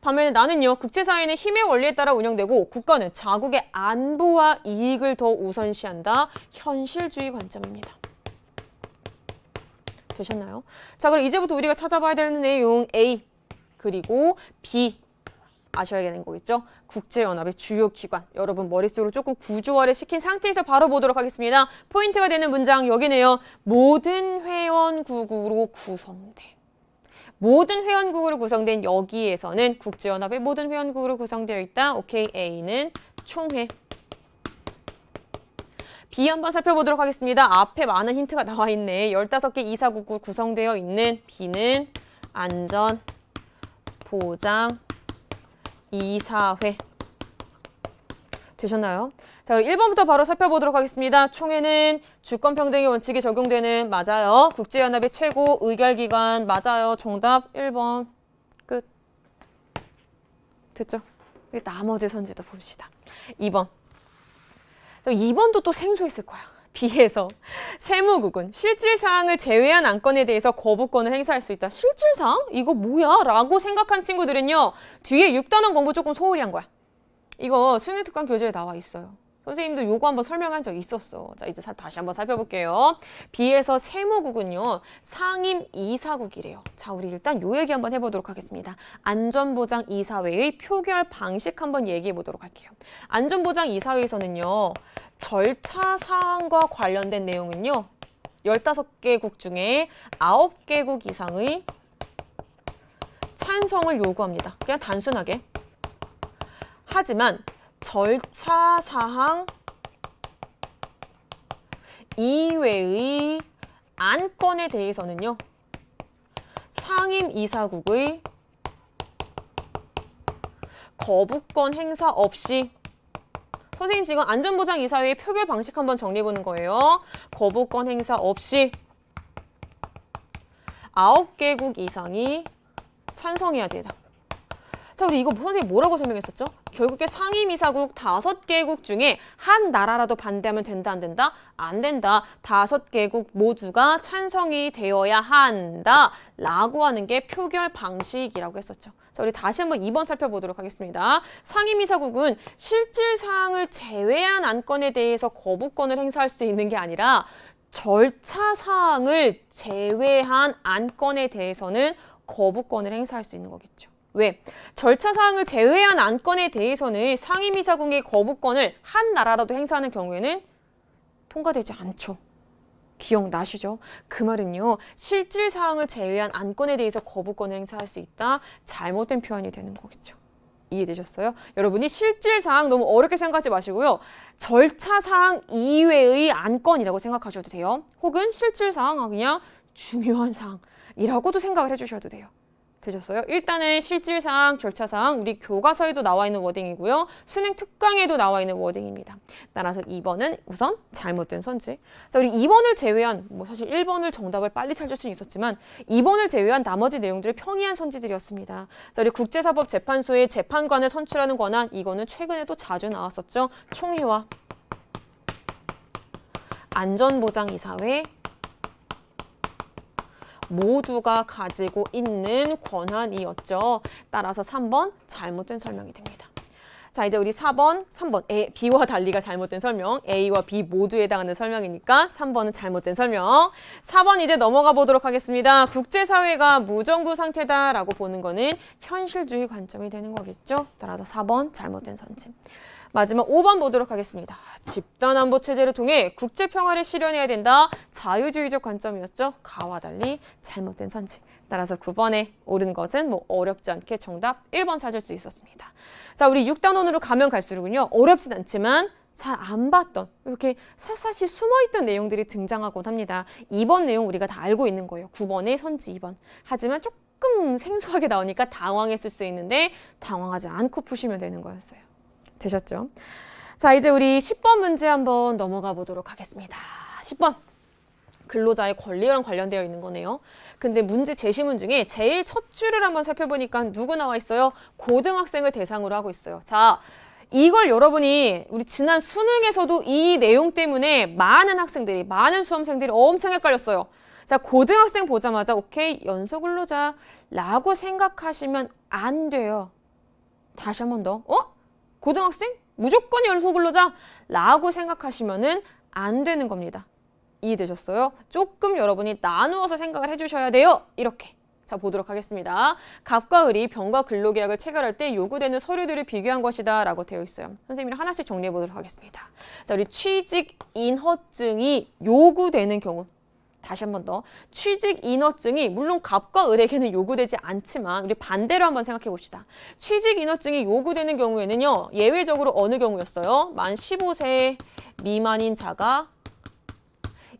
반면에 나는요, 국제사회는 힘의 원리에 따라 운영되고 국가는 자국의 안보와 이익을 더 우선시한다. 현실주의 관점입니다. 되셨나요? 자, 그럼 이제부터 우리가 찾아봐야 되는 내용 A 그리고 B 아셔야 되는 거겠죠? 국제연합의 주요 기관. 여러분 머릿속으로 조금 구조화를 시킨 상태에서 바로 보도록 하겠습니다. 포인트가 되는 문장 여기네요. 모든 회원국으로 구성돼. 모든 회원국으로 구성된 여기에서는 국제연합의 모든 회원국으로 구성되어 있다. 오케이, A는 총회. B 한번 살펴보도록 하겠습니다. 앞에 많은 힌트가 나와 있네. 15개 이사국으로 구성되어 있는 B는 안전, 보장, 이사회. 되셨나요? 자, 그 1번부터 바로 살펴보도록 하겠습니다. 총회는 주권 평등의 원칙이 적용되는 맞아요. 국제연합의 최고 의결기관 맞아요. 정답 1번 끝. 됐죠? 우리 나머지 선지도 봅시다. 2번. 저 2번도 또 생소했을 거야. 비해서 세무국은 실질사항을 제외한 안건에 대해서 거부권을 행사할 수 있다. 실질사항? 이거 뭐야? 라고 생각한 친구들은요. 뒤에 6단원 공부 조금 소홀히 한 거야. 이거 수능특강 교재에 나와 있어요. 선생님도 요거 한번 설명한 적 있었어. 자, 이제 다시 한번 살펴볼게요. B에서 세모국은요. 상임 이사국이래요. 자, 우리 일단 요 얘기 한번 해보도록 하겠습니다. 안전보장 이사회의 표결 방식 한번 얘기해 보도록 할게요. 안전보장 이사회에서는요. 절차 사항과 관련된 내용은요. 열다섯 개국 중에 아홉 개국 이상의 찬성을 요구합니다. 그냥 단순하게. 하지만 절차 사항 이외의 안건에 대해서는요. 상임이사국의 거부권 행사 없이 선생님 지금 안전보장이사회의 표결 방식 한번 정리해보는 거예요. 거부권 행사 없이 9개국 이상이 찬성해야 되다. 자, 우리 이거 선생님 뭐라고 설명했었죠? 결국에 상임이사국 다섯 개국 중에 한 나라라도 반대하면 된다 안 된다? 안 된다. 다섯 개국 모두가 찬성이 되어야 한다. 라고 하는 게 표결 방식이라고 했었죠. 자, 우리 다시 한번 2번 살펴보도록 하겠습니다. 상임이사국은 실질사항을 제외한 안건에 대해서 거부권을 행사할 수 있는 게 아니라 절차 사항을 제외한 안건에 대해서는 거부권을 행사할 수 있는 거겠죠. 왜? 절차 사항을 제외한 안건에 대해서는 상임이사국의 거부권을 한 나라라도 행사하는 경우에는 통과되지 않죠. 기억나시죠? 그 말은요. 실질 사항을 제외한 안건에 대해서 거부권을 행사할 수 있다. 잘못된 표현이 되는 거겠죠. 이해되셨어요? 여러분이 실질 사항 너무 어렵게 생각하지 마시고요. 절차 사항 이외의 안건이라고 생각하셔도 돼요. 혹은 실질 사항 아, 그냥 중요한 사항이라고도 생각을 해주셔도 돼요. 되셨어요? 일단은 실질상, 절차상 우리 교과서에도 나와 있는 워딩이고요. 수능 특강에도 나와 있는 워딩입니다. 따라서 2번은 우선 잘못된 선지. 자, 우리 2번을 제외한, 뭐 사실 1번을 정답을 빨리 찾을 수는 있었지만 2번을 제외한 나머지 내용들을 평이한 선지들이었습니다. 자, 우리 국제사법재판소의 재판관을 선출하는 권한, 이거는 최근에도 자주 나왔었죠. 총회와 안전보장이사회 모두가 가지고 있는 권한이었죠. 따라서 3번 잘못된 설명이 됩니다. 자 이제 우리 4번, 3번 A, B와 달리가 잘못된 설명 A와 B 모두에 해당하는 설명이니까 3번은 잘못된 설명 4번 이제 넘어가 보도록 하겠습니다 국제사회가 무정부 상태다라고 보는 거는 현실주의 관점이 되는 거겠죠 따라서 4번 잘못된 선침 마지막 5번 보도록 하겠습니다. 집단 안보 체제를 통해 국제 평화를 실현해야 된다. 자유주의적 관점이었죠. 가와 달리 잘못된 선지. 따라서 9번에 오른 것은 뭐 어렵지 않게 정답 1번 찾을 수 있었습니다. 자, 우리 6단원으로 가면 갈수록은요. 어렵진 않지만 잘 안 봤던 이렇게 샅샅이 숨어있던 내용들이 등장하곤 합니다. 2번 내용 우리가 다 알고 있는 거예요. 9번의 선지 2번. 하지만 조금 생소하게 나오니까 당황했을 수 있는데 당황하지 않고 푸시면 되는 거였어요. 되셨죠? 자, 이제 우리 10번 문제 한번 넘어가 보도록 하겠습니다. 10번. 근로자의 권리랑 관련되어 있는 거네요. 근데 문제 제시문 중에 제일 첫 줄을 한번 살펴보니까 누구 나와 있어요? 고등학생을 대상으로 하고 있어요. 자, 이걸 여러분이 우리 지난 수능에서도 이 내용 때문에 많은 학생들이, 많은 수험생들이 엄청 헷갈렸어요. 자, 고등학생 보자마자 오케이, 연속 근로자라고 생각하시면 안 돼요. 다시 한 번 더. 어? 고등학생? 무조건 연소근로자? 라고 생각하시면안 되는 겁니다. 이해되셨어요? 조금 여러분이 나누어서 생각을 해주셔야 돼요. 이렇게. 자 보도록 하겠습니다. 갑과 을이 병과 근로계약을 체결할 때 요구되는 서류들을 비교한 것이다 라고 되어 있어요. 선생님이 하나씩 정리해 보도록 하겠습니다. 자 우리 취직인허증이 요구되는 경우 다시 한 번더 취직 인허증이 물론 갑과 을에게는 요구되지 않지만 우리 반대로 한번 생각해 봅시다. 취직 인허증이 요구되는 경우에는요. 예외적으로 어느 경우였어요? 만 15세 미만인 자가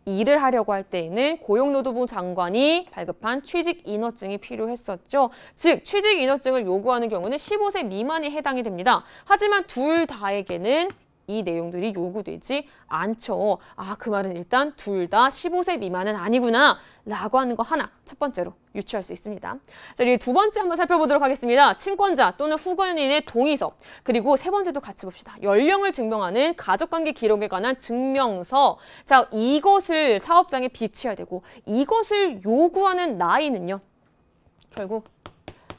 일을 하려고 할 때에는 고용노동부 장관이 발급한 취직인허증이 필요했었죠. 즉, 취직인허증을 요구하는 경우는 15세 미만에 해당이 됩니다. 하지만 둘 다에게는 이 내용들이 요구되지 않죠. 아, 그 말은 일단 둘 다 15세 미만은 아니구나 라고 하는 거 하나 첫 번째로 유추할 수 있습니다. 자, 이제 두 번째 한번 살펴보도록 하겠습니다. 친권자 또는 후견인의 동의서 그리고 세 번째도 같이 봅시다. 연령을 증명하는 가족관계 기록에 관한 증명서 자 이것을 사업장에 비치해야 되고 이것을 요구하는 나이는요. 결국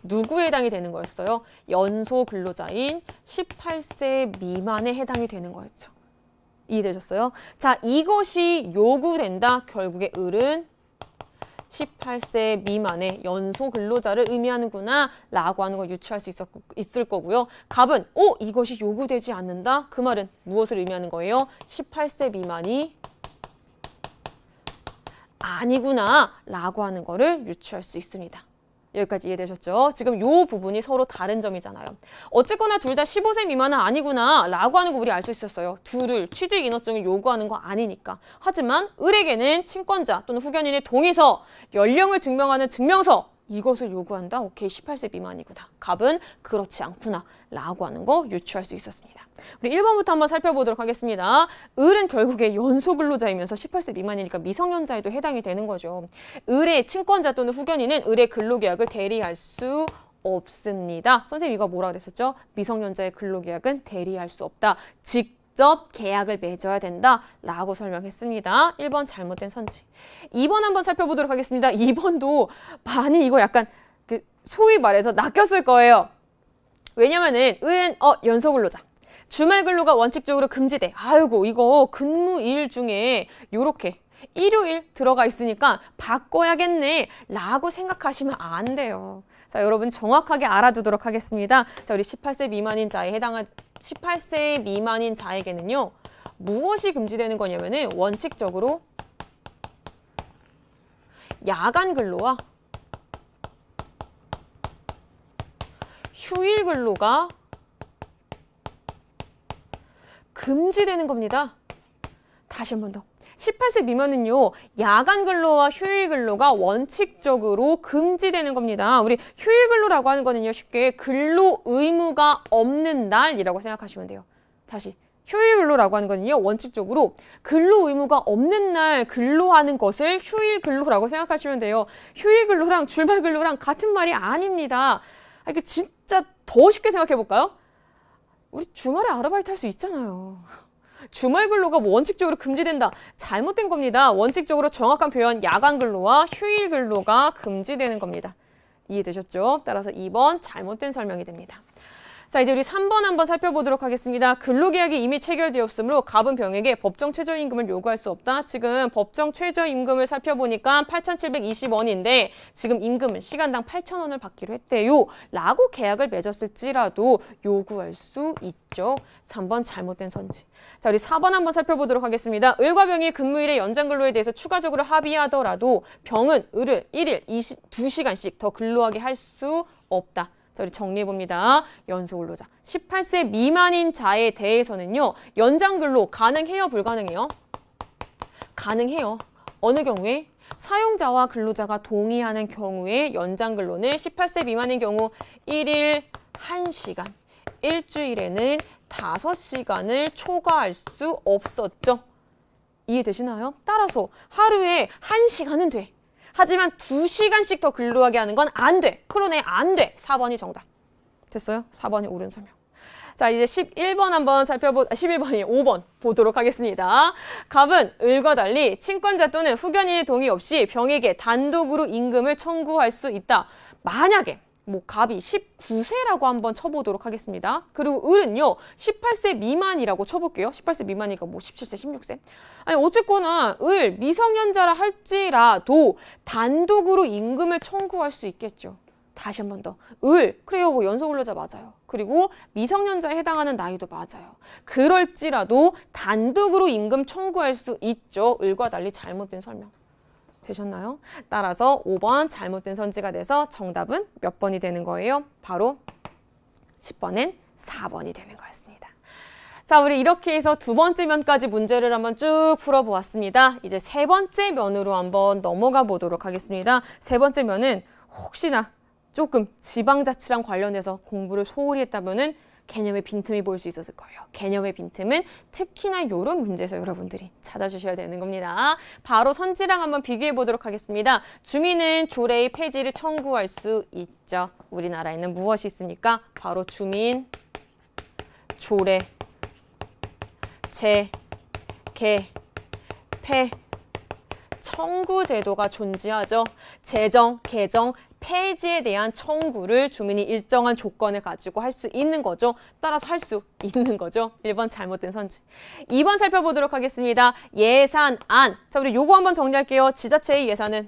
누구에 해당이 되는 거였어요? 연소 근로자인 18세 미만에 해당이 되는 거였죠. 이해되셨어요? 자, 이것이 요구된다. 결국에 을은 18세 미만의 연소 근로자를 의미하는구나 라고 하는 걸 유추할 수 있었, 있을 거고요. 갑은 오 어, 이것이 요구되지 않는다. 그 말은 무엇을 의미하는 거예요? 18세 미만이 아니구나 라고 하는 거를 유추할 수 있습니다. 여기까지 이해되셨죠? 지금 요 부분이 서로 다른 점이잖아요. 어쨌거나 둘 다 15세 미만은 아니구나 라고 하는 거 우리 알 수 있었어요. 둘을 취직 인허증을 요구하는 거 아니니까. 하지만 을에게는 친권자 또는 후견인의 동의서, 연령을 증명하는 증명서 이것을 요구한다? 오케이, 18세 미만이구나. 갑은 그렇지 않구나. 라고 하는 거 유추할 수 있었습니다. 우리 1번부터 한번 살펴보도록 하겠습니다. 을은 결국에 연소 근로자이면서 18세 미만이니까 미성년자에도 해당이 되는 거죠. 을의 친권자 또는 후견인은 을의 근로계약을 대리할 수 없습니다. 선생님 이거 뭐라 그랬었죠? 미성년자의 근로계약은 대리할 수 없다. 즉 직접 계약을 맺어야 된다라고 설명했습니다. 1번 잘못된 선지. 2번 한번 살펴보도록 하겠습니다. 2번도 많이 이거 약간 그 소위 말해서 낚였을 거예요. 왜냐면은 은, 어, 연속 근로자. 주말 근로가 원칙적으로 금지돼. 아이고 이거 근무일 중에 요렇게 일요일 들어가 있으니까 바꿔야겠네 라고 생각하시면 안 돼요. 자, 여러분 정확하게 알아두도록 하겠습니다. 자, 우리 18세 미만인 자에 해당한 18세 미만인 자에게는요. 무엇이 금지되는 거냐면은 원칙적으로 야간 근로와 휴일 근로가 금지되는 겁니다. 다시 한 번 더. 18세 미만은요. 야간 근로와 휴일 근로가 원칙적으로 금지되는 겁니다. 우리 휴일 근로라고 하는 거는요. 쉽게 근로 의무가 없는 날이라고 생각하시면 돼요. 다시 휴일 근로라고 하는 거는요. 원칙적으로 근로 의무가 없는 날 근로하는 것을 휴일 근로라고 생각하시면 돼요. 휴일 근로랑 주말 근로랑 같은 말이 아닙니다. 아, 이게 진짜 더 쉽게 생각해 볼까요? 우리 주말에 아르바이트 할 수 있잖아요. 주말 근로가 뭐 원칙적으로 금지된다. 잘못된 겁니다. 원칙적으로 정확한 표현 야간 근로와 휴일 근로가 금지되는 겁니다. 이해되셨죠? 따라서 2번 잘못된 설명이 됩니다. 자, 이제 우리 3번 한번 살펴보도록 하겠습니다. 근로계약이 이미 체결되었으므로 갑은 병에게 법정 최저임금을 요구할 수 없다. 지금 법정 최저임금을 살펴보니까 8,720원인데 지금 임금은 시간당 8,000원을 받기로 했대요. 라고 계약을 맺었을지라도 요구할 수 있죠. 3번 잘못된 선지. 자, 우리 4번 한번 살펴보도록 하겠습니다. 을과 병이 근무일의 연장 근로에 대해서 추가적으로 합의하더라도 병은 을을 1일 20, 2시간씩 더 근로하게 할 수 없다. 자, 우리 정리해 봅니다. 연수 근로자. 18세 미만인 자에 대해서는요. 연장 근로 가능해요, 불가능해요? 가능해요. 어느 경우에? 사용자와 근로자가 동의하는 경우에 연장 근로는 18세 미만인 경우 1일 1시간, 일주일에는 5시간을 초과할 수 없었죠. 이해되시나요? 따라서 하루에 1시간은 돼. 하지만 2시간씩더 근로하게 하는 건 안 돼. 크로네 안 돼. 4번이 정답. 됐어요? 4번이 옳은 설명. 자, 이제 11번 한번 살펴보, 11번이 아, 5번 보도록 하겠습니다. 갑은 을과 달리 친권자 또는 후견인의 동의 없이 병에게 단독으로 임금을 청구할 수 있다. 만약에 뭐 갑이 19세라고 한번 쳐보도록 하겠습니다. 그리고 을은요 18세 미만이라고 쳐볼게요. 18세 미만이니까 뭐 17세, 16세. 아니 어쨌거나 을 미성년자라 할지라도 단독으로 임금을 청구할 수 있겠죠. 다시 한 번 더. 을, 그래요. 뭐 연속 근로자 맞아요. 그리고 미성년자에 해당하는 나이도 맞아요. 그럴지라도 단독으로 임금 청구할 수 있죠. 을과 달리 잘못된 설명. 되셨나요? 따라서 5번 잘못된 선지가 돼서 정답은 몇 번이 되는 거예요? 바로 1 0번엔 4번이 되는 거였습니다. 자, 우리 이렇게 해서 두 번째 면까지 문제를 한번 쭉 풀어보았습니다. 이제 세 번째 면으로 한번 넘어가 보도록 하겠습니다. 세 번째 면은 혹시나 조금 지방자치랑 관련해서 공부를 소홀히 했다면은 개념의 빈틈이 보일 수 있었을 거예요. 개념의 빈틈은 특히나 이런 문제에서 여러분들이 찾아주셔야 되는 겁니다. 바로 선지랑 한번 비교해 보도록 하겠습니다. 주민은 조례의 폐지를 청구할 수 있죠. 우리나라에는 무엇이 있습니까? 바로 주민, 조례, 제, 개, 폐, 청구 제도가 존재하죠. 재정, 개정, 폐지에 대한 청구를 주민이 일정한 조건을 가지고 할 수 있는 거죠. 따라서 할 수 있는 거죠. 1번 잘못된 선지. 2번 살펴보도록 하겠습니다. 예산안. 자, 우리 요거 한번 정리할게요. 지자체의 예산은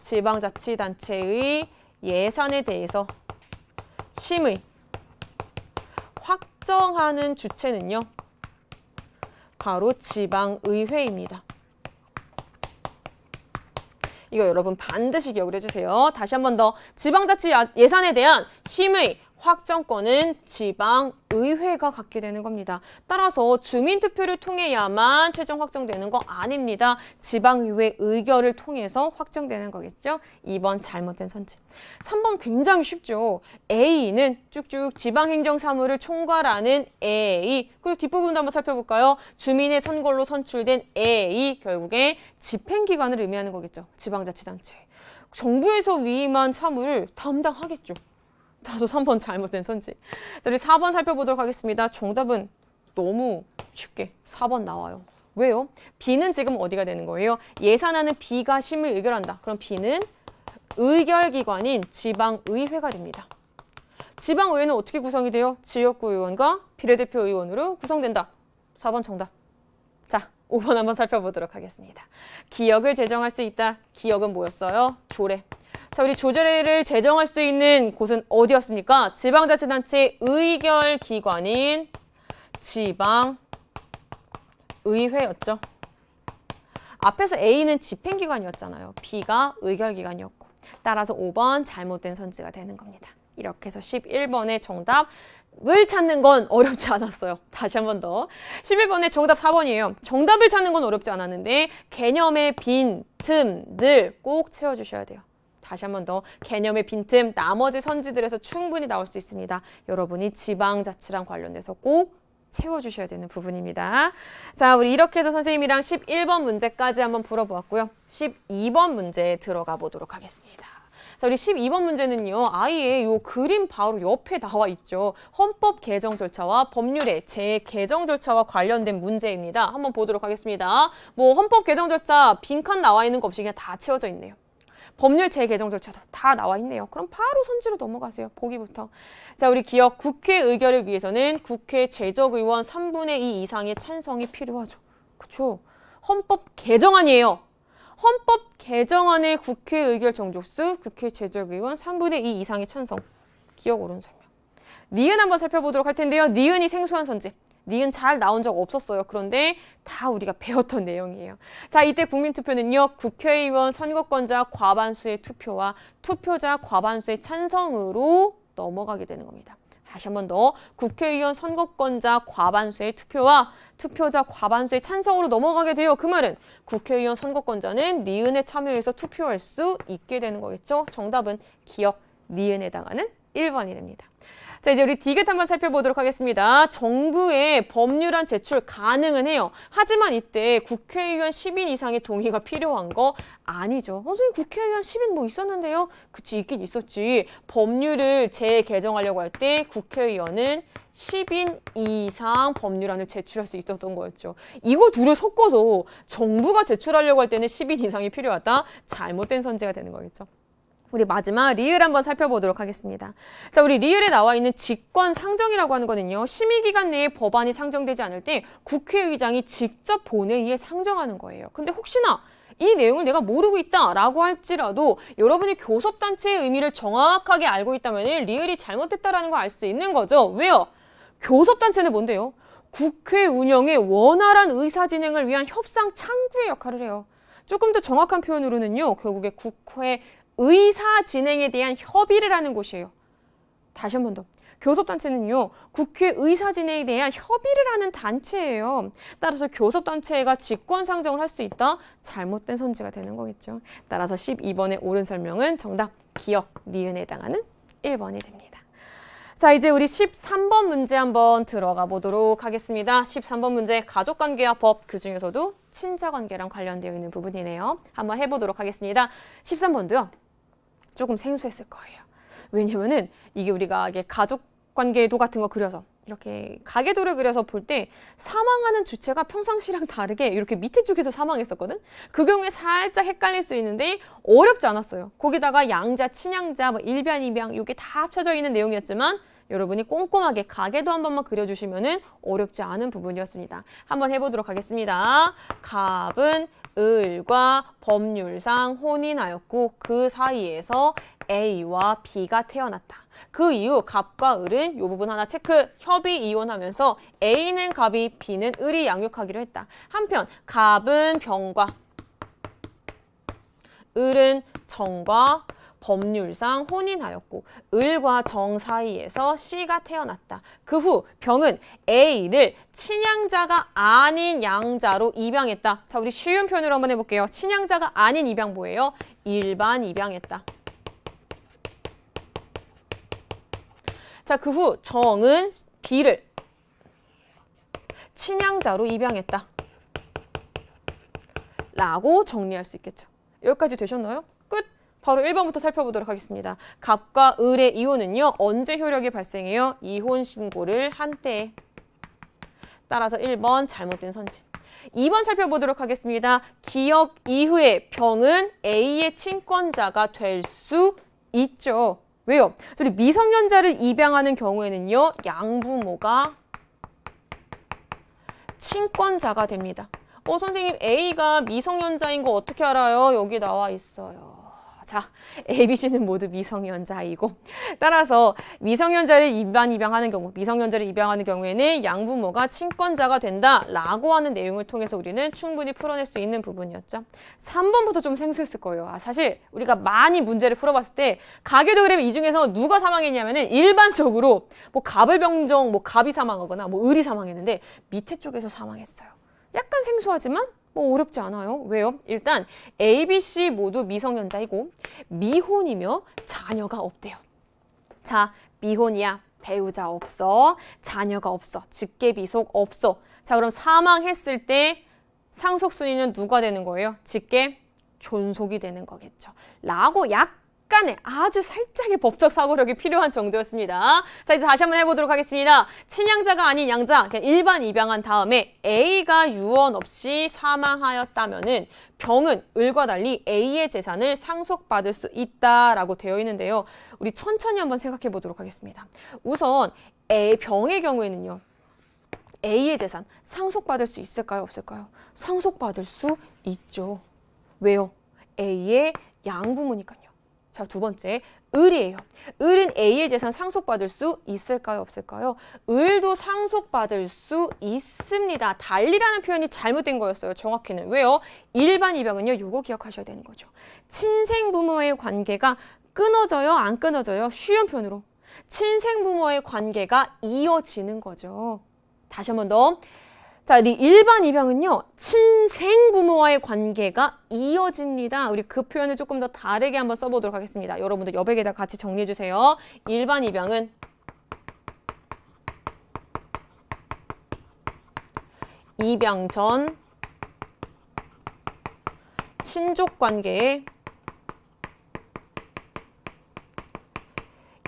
지방자치단체의 예산에 대해서 심의 확정하는 주체는요. 바로 지방의회입니다. 이거 여러분 반드시 기억을 해주세요. 다시 한 번 더 지방자치 예산에 대한 심의 확정권은 지방의회가 갖게 되는 겁니다. 따라서 주민투표를 통해야만 최종 확정되는 거 아닙니다. 지방의회 의결을 통해서 확정되는 거겠죠. 2번 잘못된 선지. 3번 굉장히 쉽죠. A는 쭉쭉 지방행정사무를 총괄하는 A 그리고 뒷부분도 한번 살펴볼까요? 주민의 선거로 선출된 A 결국에 집행기관을 의미하는 거겠죠. 지방자치단체. 정부에서 위임한 사무를 담당하겠죠. 따라서 3번 잘못된 선지. 자, 우리 4번 살펴보도록 하겠습니다. 정답은 너무 쉽게 4번 나와요. 왜요? B는 지금 어디가 되는 거예요? 예산안은 B가 심을 의결한다. 그럼 B는 의결기관인 지방의회가 됩니다. 지방의회는 어떻게 구성이 돼요? 지역구 의원과 비례대표 의원으로 구성된다. 4번 정답. 자, 5번 한번 살펴보도록 하겠습니다. 기억을 제정할 수 있다. 기억은 뭐였어요? 조례. 자, 우리 조제를 제정할 수 있는 곳은 어디였습니까? 지방자치단체 의결 기관인 지방의회였죠. 앞에서 A는 집행기관이었잖아요. B가 의결기관이었고 따라서 5번 잘못된 선지가 되는 겁니다. 이렇게 해서 11번의 정답을 찾는 건 어렵지 않았어요. 다시 한 번 더. 11번의 정답 4번이에요. 정답을 찾는 건 어렵지 않았는데 개념의 빈, 틈늘꼭 채워주셔야 돼요. 다시 한 번 더 개념의 빈틈 나머지 선지들에서 충분히 나올 수 있습니다. 여러분이 지방자치랑 관련돼서 꼭 채워주셔야 되는 부분입니다. 자, 우리 이렇게 해서 선생님이랑 11번 문제까지 한번 풀어보았고요. 12번 문제에 들어가 보도록 하겠습니다. 자, 우리 12번 문제는요. 아예 요 그림 바로 옆에 나와 있죠. 헌법 개정 절차와 법률의 재개정 절차와 관련된 문제입니다. 한번 보도록 하겠습니다. 뭐 헌법 개정 절차 빈칸 나와 있는 거 없이 그냥 다 채워져 있네요. 법률 재개정 절차도 다 나와 있네요. 그럼 바로 선지로 넘어가세요. 보기부터. 자, 우리 기억 국회 의결을 위해서는 국회 재적 의원 3분의 2 이상의 찬성이 필요하죠. 그쵸? 헌법 개정안이에요. 헌법 개정안의 국회 의결 정족수, 국회 재적 의원 3분의 2 이상의 찬성. 기억 오른 설명. 니은 한번 살펴보도록 할 텐데요. 니은이 생소한 선지. 니은 잘 나온 적 없었어요. 그런데 다 우리가 배웠던 내용이에요. 자, 이때 국민투표는요. 국회의원 선거권자 과반수의 투표와 투표자 과반수의 찬성으로 넘어가게 되는 겁니다. 다시 한 번더 국회의원 선거권자 과반수의 투표와 투표자 과반수의 찬성으로 넘어가게 돼요. 그 말은 국회의원 선거권자는 니은에 참여해서 투표할 수 있게 되는 거겠죠. 정답은 기억 니은에 해당하는 1번이 됩니다. 자 이제 우리 디귿 한번 살펴보도록 하겠습니다. 정부의 법률안 제출 가능은 해요. 하지만 이때 국회의원 10인 이상의 동의가 필요한 거 아니죠. 선생님 국회의원 10인 뭐 있었는데요? 그치 있긴 있었지. 법률을 재개정하려고 할 때 국회의원은 10인 이상 법률안을 제출할 수 있었던 거였죠. 이거 둘을 섞어서 정부가 제출하려고 할 때는 10인 이상이 필요하다. 잘못된 선제가 되는 거겠죠. 우리 마지막 리을 한번 살펴보도록 하겠습니다. 자, 우리 리을에 나와 있는 직권 상정이라고 하는 거는요. 심의기간 내에 법안이 상정되지 않을 때 국회의장이 직접 본회의에 상정하는 거예요. 근데 혹시나 이 내용을 내가 모르고 있다라고 할지라도 여러분이 교섭단체의 의미를 정확하게 알고 있다면 리을이 잘못됐다라는 걸 알 수 있는 거죠. 왜요? 교섭단체는 뭔데요? 국회 운영의 원활한 의사진행을 위한 협상 창구의 역할을 해요. 조금 더 정확한 표현으로는요, 결국에 국회 의사 진행에 대한 협의를 하는 곳이에요. 다시 한 번 더. 교섭단체는요, 국회 의사진행에 대한 협의를 하는 단체예요. 따라서 교섭단체가 직권상정을 할 수 있다? 잘못된 선지가 되는 거겠죠. 따라서 12번의 옳은 설명은 정답, 기억, 니은에 해당하는 1번이 됩니다. 자, 이제 우리 13번 문제 한번 들어가 보도록 하겠습니다. 13번 문제, 가족관계와 법, 그 중에서도 친자관계랑 관련되어 있는 부분이네요. 한번 해보도록 하겠습니다. 13번도요. 조금 생소했을 거예요. 왜냐면은 이게 우리가 이게 가족 관계도 같은 거 그려서 이렇게 가계도를 그려서 볼 때 사망하는 주체가 평상시랑 다르게 이렇게 밑에 쪽에서 사망했었거든? 그 경우에 살짝 헷갈릴 수 있는데 어렵지 않았어요. 거기다가 양자, 친양자, 뭐 일변, 이변 이게 다 합쳐져 있는 내용이었지만 여러분이 꼼꼼하게 가계도 한 번만 그려주시면 은 어렵지 않은 부분이었습니다. 한번 해보도록 하겠습니다. 갑은 을과 법률상 혼인하였고 그 사이에서 A와 B가 태어났다. 그 이후 갑과 을은 이 부분 하나 체크 협의 이혼하면서 A는 갑이 B는 을이 양육하기로 했다. 한편 갑은 병과 을은 정과 법률상 혼인하였고 을과 정 사이에서 씨가 태어났다. 그 후 병은 A를 친양자가 아닌 양자로 입양했다. 자, 우리 쉬운 표현으로 한번 해볼게요. 친양자가 아닌 입양 뭐예요? 일반 입양했다. 자, 그 후 정은 B를 친양자로 입양했다. 라고 정리할 수 있겠죠. 여기까지 되셨나요? 바로 1번부터 살펴보도록 하겠습니다. 갑과 을의 이혼은요. 언제 효력이 발생해요? 이혼 신고를 한때 따라서 1번 잘못된 선지 2번 살펴보도록 하겠습니다. 기억 이후에 병은 A의 친권자가 될 수 있죠. 왜요? 우리 미성년자를 입양하는 경우에는요. 양부모가 친권자가 됩니다. 어, 선생님 A가 미성년자인 거 어떻게 알아요? 여기 나와 있어요. 자, ABC는 모두 미성년자이고 따라서 미성년자를 입반 입양하는 경우, 미성년자를 입양하는 경우에는 양부모가 친권자가 된다라고 하는 내용을 통해서 우리는 충분히 풀어낼 수 있는 부분이었죠. 3번부터 좀 생소했을 거예요. 아, 사실 우리가 많이 문제를 풀어봤을 때 가계도 그램 이 중에서 누가 사망했냐면은 일반적으로 뭐 갑을 병정뭐 갑이 사망하거나 뭐 을이 사망했는데 밑에 쪽에서 사망했어요. 약간 생소하지만 어, 어렵지 않아요. 왜요? 일단 A, B, C 모두 미성년자이고 미혼이며 자녀가 없대요. 자, 미혼이야. 배우자 없어. 자녀가 없어. 직계비속 없어. 자, 그럼 사망했을 때 상속 순위는 누가 되는 거예요? 직계 존속이 되는 거겠죠. 라고 약 약간의 아주 살짝의 법적 사고력이 필요한 정도였습니다. 자 이제 다시 한번 해보도록 하겠습니다. 친양자가 아닌 양자 그냥 일반 입양한 다음에 A가 유언 없이 사망하였다면은 병은 을과 달리 A의 재산을 상속받을 수 있다라고 되어 있는데요. 우리 천천히 한번 생각해 보도록 하겠습니다. 우선 A 병의 경우에는요. A의 재산 상속받을 수 있을까요? 없을까요? 상속받을 수 있죠. 왜요? A의 양부모니까요. 자, 두 번째, 을이에요. 을은 A의 재산 상속받을 수 있을까요? 없을까요? 을도 상속받을 수 있습니다. 달리라는 표현이 잘못된 거였어요. 정확히는. 왜요? 일반 입양은요. 요거 기억하셔야 되는 거죠. 친생 부모의 관계가 끊어져요? 안 끊어져요? 쉬운 표현으로. 친생 부모의 관계가 이어지는 거죠. 다시 한 번 더. 자, 이 일반 입양은요, 친생 부모와의 관계가 이어집니다. 우리 그 표현을 조금 더 다르게 한번 써보도록 하겠습니다. 여러분들 여백에다 같이 정리해주세요. 일반 입양은 입양 전 친족 관계에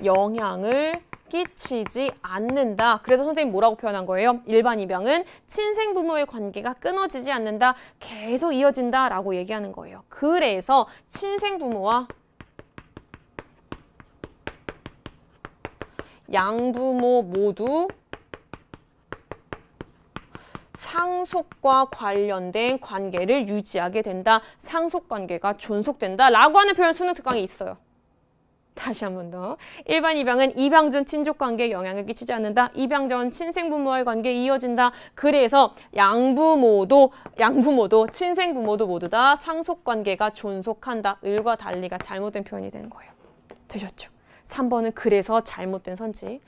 영향을 끼치지 않는다. 그래서 선생님 뭐라고 표현한 거예요? 일반 입양은 친생 부모의 관계가 끊어지지 않는다. 계속 이어진다. 라고 얘기하는 거예요. 그래서 친생 부모와 양부모 모두 상속과 관련된 관계를 유지하게 된다. 상속 관계가 존속된다. 라고 하는 표현 수능 특강에 있어요. 다시 한 번 더. 일반 입양은 입양 전 친족 관계에 영향을 끼치지 않는다. 입양 전 친생 부모와의 관계에 이어진다. 그래서 양부모도 양부모도 친생 부모도 모두 다 상속 관계가 존속한다. 을과 달리가 잘못된 표현이 되는 거예요. 되셨죠? 3번은 그래서 잘못된 선지.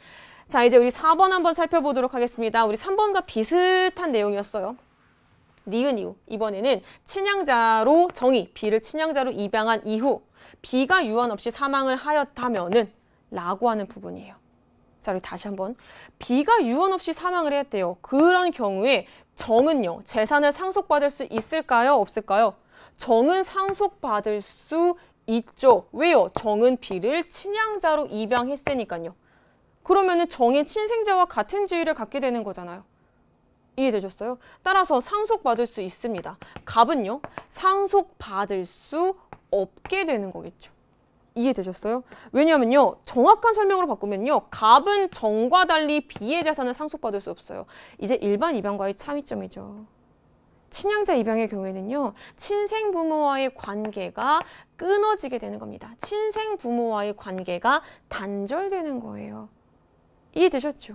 자, 이제 우리 4번 한번 살펴보도록 하겠습니다. 우리 3번과 비슷한 내용이었어요. 니은 이후 이번에는 친양자로 정의 비를 친양자로 입양한 이후 비가 유언 없이 사망을 하였다면은 라고 하는 부분이에요. 자, 우리 다시 한번. 비가 유언 없이 사망을 했대요. 그런 경우에 정은요, 재산을 상속받을 수 있을까요? 없을까요? 정은 상속받을 수 있죠. 왜요? 정은 비를 친양자로 입양했으니까요. 그러면은 정의 친생자와 같은 지위를 갖게 되는 거잖아요. 이해되셨어요? 따라서 상속받을 수 있습니다. 갑은요, 상속받을 수 없게 되는 거겠죠. 이해되셨어요? 왜냐면요. 정확한 설명으로 바꾸면요. 갑은 정과 달리 비의 재산을 상속받을 수 없어요. 이제 일반 입양과의 차이점이죠. 친양자 입양의 경우에는요. 친생 부모와의 관계가 끊어지게 되는 겁니다. 친생 부모와의 관계가 단절되는 거예요. 이해되셨죠?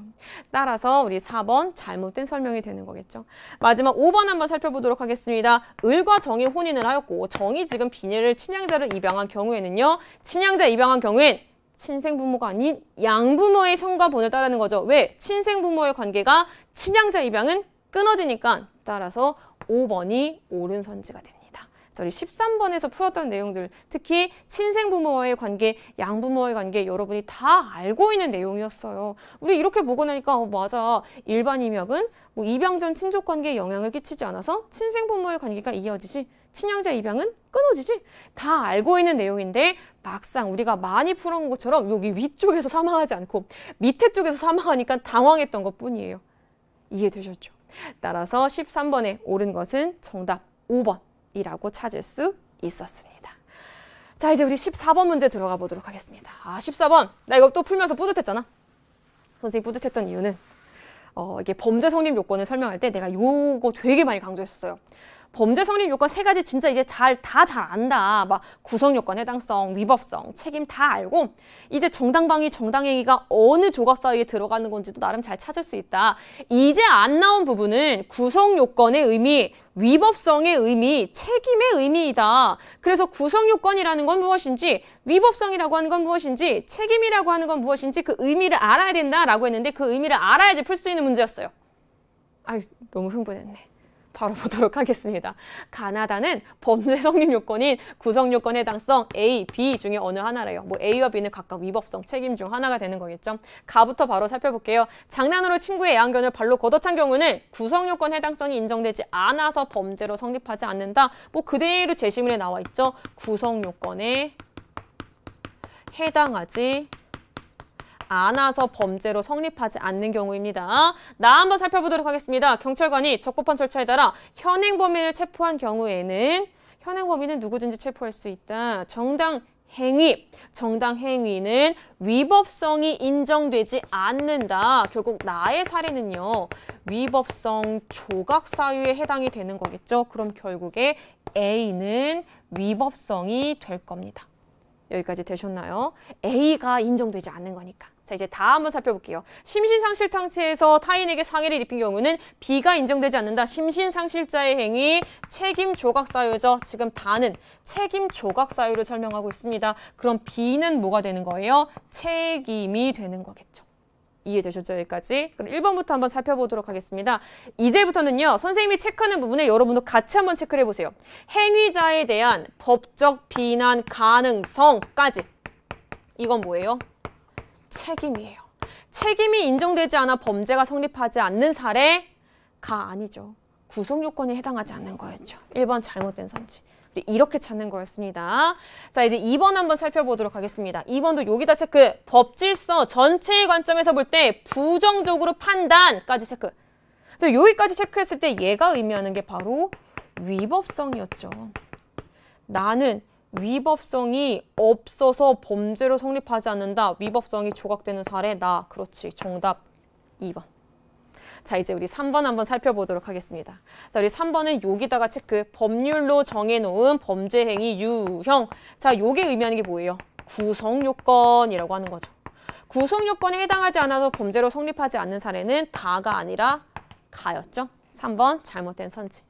따라서 우리 4번 잘못된 설명이 되는 거겠죠. 마지막 5번 한번 살펴보도록 하겠습니다. 을과 정이 혼인을 하였고 정이 지금 비녀을 친양자를 입양한 경우에는요. 친양자 입양한 경우엔 친생부모가 아닌 양부모의 성과 본을 따르는 거죠. 왜? 친생부모의 관계가 친양자 입양은 끊어지니까 따라서 5번이 옳은 선지가 됩니다. 저희 13번에서 풀었던 내용들 특히 친생 부모와의 관계, 양부모와의 관계 여러분이 다 알고 있는 내용이었어요. 우리 이렇게 보고 나니까 어, 맞아 일반 입양은 뭐 입양 전 친족 관계에 영향을 끼치지 않아서 친생 부모의 관계가 이어지지 친양자 입양은 끊어지지 다 알고 있는 내용인데 막상 우리가 많이 풀어온 것처럼 여기 위쪽에서 사망하지 않고 밑에 쪽에서 사망하니까 당황했던 것뿐이에요. 이해되셨죠? 따라서 13번에 옳은 것은 정답 5번 이라고 찾을 수 있었습니다. 자, 이제 우리 14번 문제 들어가 보도록 하겠습니다. 아, 14번. 나 이거 또 풀면서 뿌듯했잖아. 선생님 뿌듯했던 이유는 어, 이게 범죄 성립 요건을 설명할 때 내가 요거 되게 많이 강조했었어요. 범죄 성립 요건 세 가지 진짜 이제 잘 다 잘 안다. 막 구성 요건, 해당성, 위법성, 책임 다 알고 이제 정당방위, 정당행위가 어느 조각 사이에 들어가는 건지도 나름 잘 찾을 수 있다. 이제 안 나온 부분은 구성 요건의 의미, 위법성의 의미, 책임의 의미이다. 그래서 구성요건이라는 건 무엇인지, 위법성이라고 하는 건 무엇인지, 책임이라고 하는 건 무엇인지 그 의미를 알아야 된다라고 했는데 그 의미를 알아야지 풀 수 있는 문제였어요. 아유, 너무 흥분했네. 바로 보도록 하겠습니다. 가나다는 범죄 성립 요건인 구성 요건 해당성 A, B 중에 어느 하나래요. 뭐 A와 B는 각각 위법성, 책임 중 하나가 되는 거겠죠. 가부터 바로 살펴볼게요. 장난으로 친구의 애완견을 발로 걷어찬 경우는 구성 요건 해당성이 인정되지 않아서 범죄로 성립하지 않는다. 뭐 그대로 제시문에 나와 있죠. 구성 요건에 해당하지 않아서 범죄로 성립하지 않는 경우입니다. 나 한번 살펴보도록 하겠습니다. 경찰관이 적법한 절차에 따라 현행 범인을 체포한 경우에는 현행 범인은 누구든지 체포할 수 있다. 정당 행위, 정당 행위는 위법성이 인정되지 않는다. 결국 나의 사례는요. 위법성 조각 사유에 해당이 되는 거겠죠. 그럼 결국에 A는 위법성이 될 겁니다. 여기까지 되셨나요? A가 인정되지 않는 거니까. 자 이제 다음을 살펴볼게요. 심신상실 탕세에서 타인에게 상해를 입힌 경우는 비가 인정되지 않는다. 심신상실자의 행위 책임 조각 사유죠. 지금 다는 책임 조각 사유를 설명하고 있습니다. 그럼 비는 뭐가 되는 거예요? 책임이 되는 거겠죠. 이해되셨죠? 여기까지. 그럼 1번부터 한번 살펴보도록 하겠습니다. 이제부터는요. 선생님이 체크하는 부분에 여러분도 같이 한번 체크를 해보세요. 행위자에 대한 법적 비난 가능성까지. 이건 뭐예요? 책임이에요. 책임이 인정되지 않아 범죄가 성립하지 않는 사례가 아니죠. 구속 요건에 해당하지 않는 거였죠. 1번 잘못된 선지. 이렇게 찾는 거였습니다. 자, 이제 2번 한번 살펴보도록 하겠습니다. 2번도 여기다 체크. 법질서 전체의 관점에서 볼 때 부정적으로 판단까지 체크. 그래서 여기까지 체크했을 때 얘가 의미하는 게 바로 위법성이었죠. 나는 위법성이 없어서 범죄로 성립하지 않는다. 위법성이 조각되는 사례 나. 그렇지. 정답 2번. 자, 이제 우리 3번 한번 살펴보도록 하겠습니다. 자, 우리 3번은 여기다가 체크. 법률로 정해놓은 범죄행위 유형. 자, 요게 의미하는 게 뭐예요? 구성요건이라고 하는 거죠. 구성요건에 해당하지 않아서 범죄로 성립하지 않는 사례는 다가 아니라 가였죠. 3번 잘못된 선지.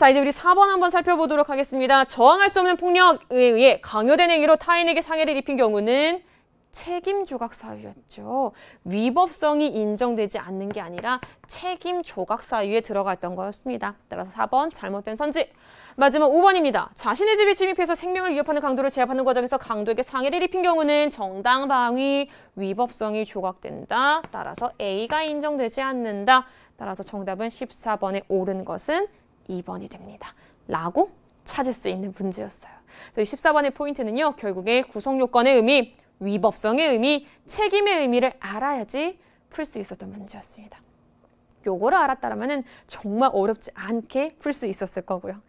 자 이제 우리 4번 한번 살펴보도록 하겠습니다. 저항할 수 없는 폭력에 의해 강요된 행위로 타인에게 상해를 입힌 경우는 책임 조각 사유였죠. 위법성이 인정되지 않는 게 아니라 책임 조각 사유에 들어갔던 거였습니다. 따라서 4번 잘못된 선지. 마지막 5번입니다. 자신의 집에 침입해서 생명을 위협하는 강도를 제압하는 과정에서 강도에게 상해를 입힌 경우는 정당방위 위법성이 조각된다. 따라서 A가 인정되지 않는다. 따라서 정답은 14번에 옳은 것은 2번이 됩니다. 라고 찾을 수 있는 문제였어요. 그래서 14번의 포인트는요. 결국에 구성요건의 의미, 위법성의 의미, 책임의 의미를 알아야지 풀 수 있었던 문제였습니다. 요거를 알았다면 정말 어렵지 않게 풀 수 있었을 거고요.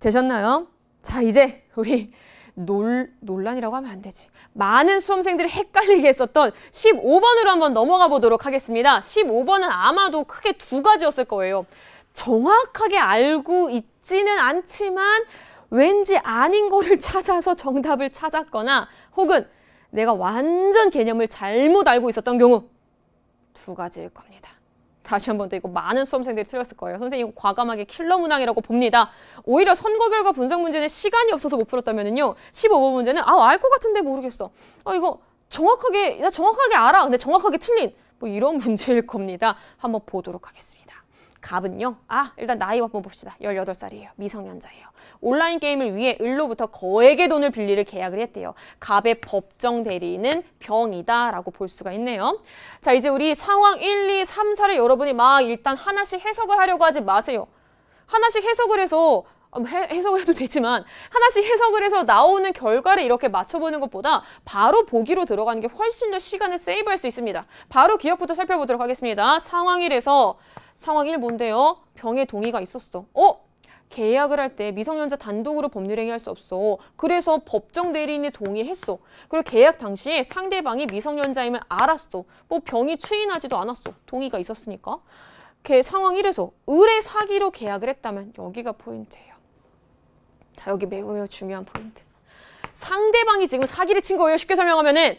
되셨나요? 자, 이제 우리 놀, 논란이라고 하면 안 되지. 많은 수험생들이 헷갈리게 했었던 15번으로 한번 넘어가 보도록 하겠습니다. 15번은 아마도 크게 두 가지였을 거예요. 정확하게 알고 있지는 않지만 왠지 아닌 거를 찾아서 정답을 찾았거나 혹은 내가 완전 개념을 잘못 알고 있었던 경우 두 가지일 겁니다. 다시 한 번 더 이거 많은 수험생들이 틀렸을 거예요. 선생님 이거 과감하게 킬러 문항이라고 봅니다. 오히려 선거 결과 분석 문제는 시간이 없어서 못 풀었다면요. 15번 문제는 아알 것 같은데 모르겠어. 아 이거 정확하게 나 정확하게 알아. 근데 정확하게 틀린 뭐 이런 문제일 겁니다. 한번 보도록 하겠습니다. 갑은요. 아, 일단 나이 한번 봅시다. 18살이에요. 미성년자예요. 온라인 게임을 위해 을로부터 거액의 돈을 빌리를 계약을 했대요. 갑의 법정 대리인은 병이다라고 볼 수가 있네요. 자, 이제 우리 상황 1, 2, 3, 4를 여러분이 막 일단 하나씩 해석을 하려고 하지 마세요. 하나씩 해석을 해서 음, 해석을 해도 되지만 하나씩 해석을 해서 나오는 결과를 이렇게 맞춰보는 것보다 바로 보기로 들어가는 게 훨씬 더 시간을 세이브할 수 있습니다. 바로 기억부터 살펴보도록 하겠습니다. 상황 1에서 상황 1뭔데요? 병의 동의가 있었어. 어? 계약을 할 때 미성년자 단독으로 법률행위 할 수 없어. 그래서 법정 대리인이 동의했어. 그리고 계약 당시에 상대방이 미성년자임을 알았어. 뭐 병이 추인하지도 않았어. 동의가 있었으니까. 그 상황 1에서 의뢰 사기로 계약을 했다면 여기가 포인트예요. 자, 여기 매우 매우 중요한 포인트. 상대방이 지금 사기를 친 거예요. 쉽게 설명하면은